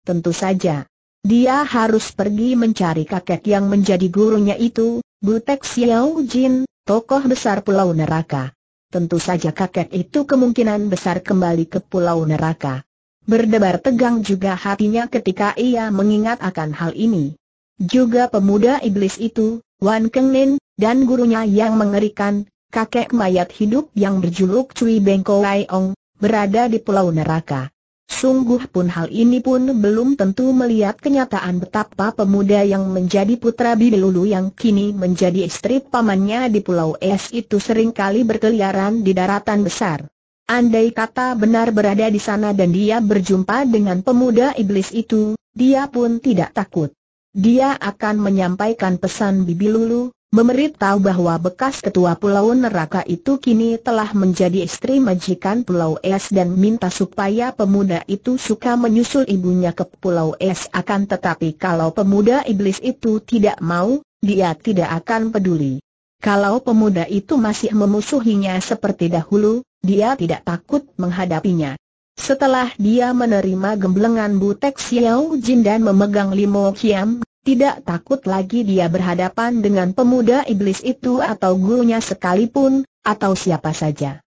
Tentu saja, dia harus pergi mencari kakek yang menjadi gurunya itu, Butek Xiao Jin, tokoh besar Pulau Neraka. Tentu saja kakek itu kemungkinan besar kembali ke Pulau Neraka. Berdebar tegang juga hatinya ketika ia mengingat akan hal ini. Juga pemuda iblis itu, Wan Keng Nin, dan gurunya yang mengerikan, kakek mayat hidup yang berjuluk Cui Bengko Lai Ong, berada di Pulau Neraka. Sungguh pun hal ini pun belum tentu melihat kenyataan betapa pemuda yang menjadi putra Lulu yang kini menjadi istri pamannya di Pulau Es itu seringkali berkeliaran di daratan besar. Andai kata benar berada di sana dan dia berjumpa dengan pemuda iblis itu, dia pun tidak takut. Dia akan menyampaikan pesan Bibi Lulu, memberitahu bahwa bekas ketua pulau neraka itu kini telah menjadi istri majikan pulau es dan minta supaya pemuda itu suka menyusul ibunya ke pulau es akan tetapi kalau pemuda iblis itu tidak mau, dia tidak akan peduli. Kalau pemuda itu masih memusuhinya seperti dahulu, dia tidak takut menghadapinya. Setelah dia menerima gemblengan Butek Xiao Jin dan memegang Limo Kiam, tidak takut lagi dia berhadapan dengan pemuda iblis itu atau gurunya sekalipun, atau siapa saja.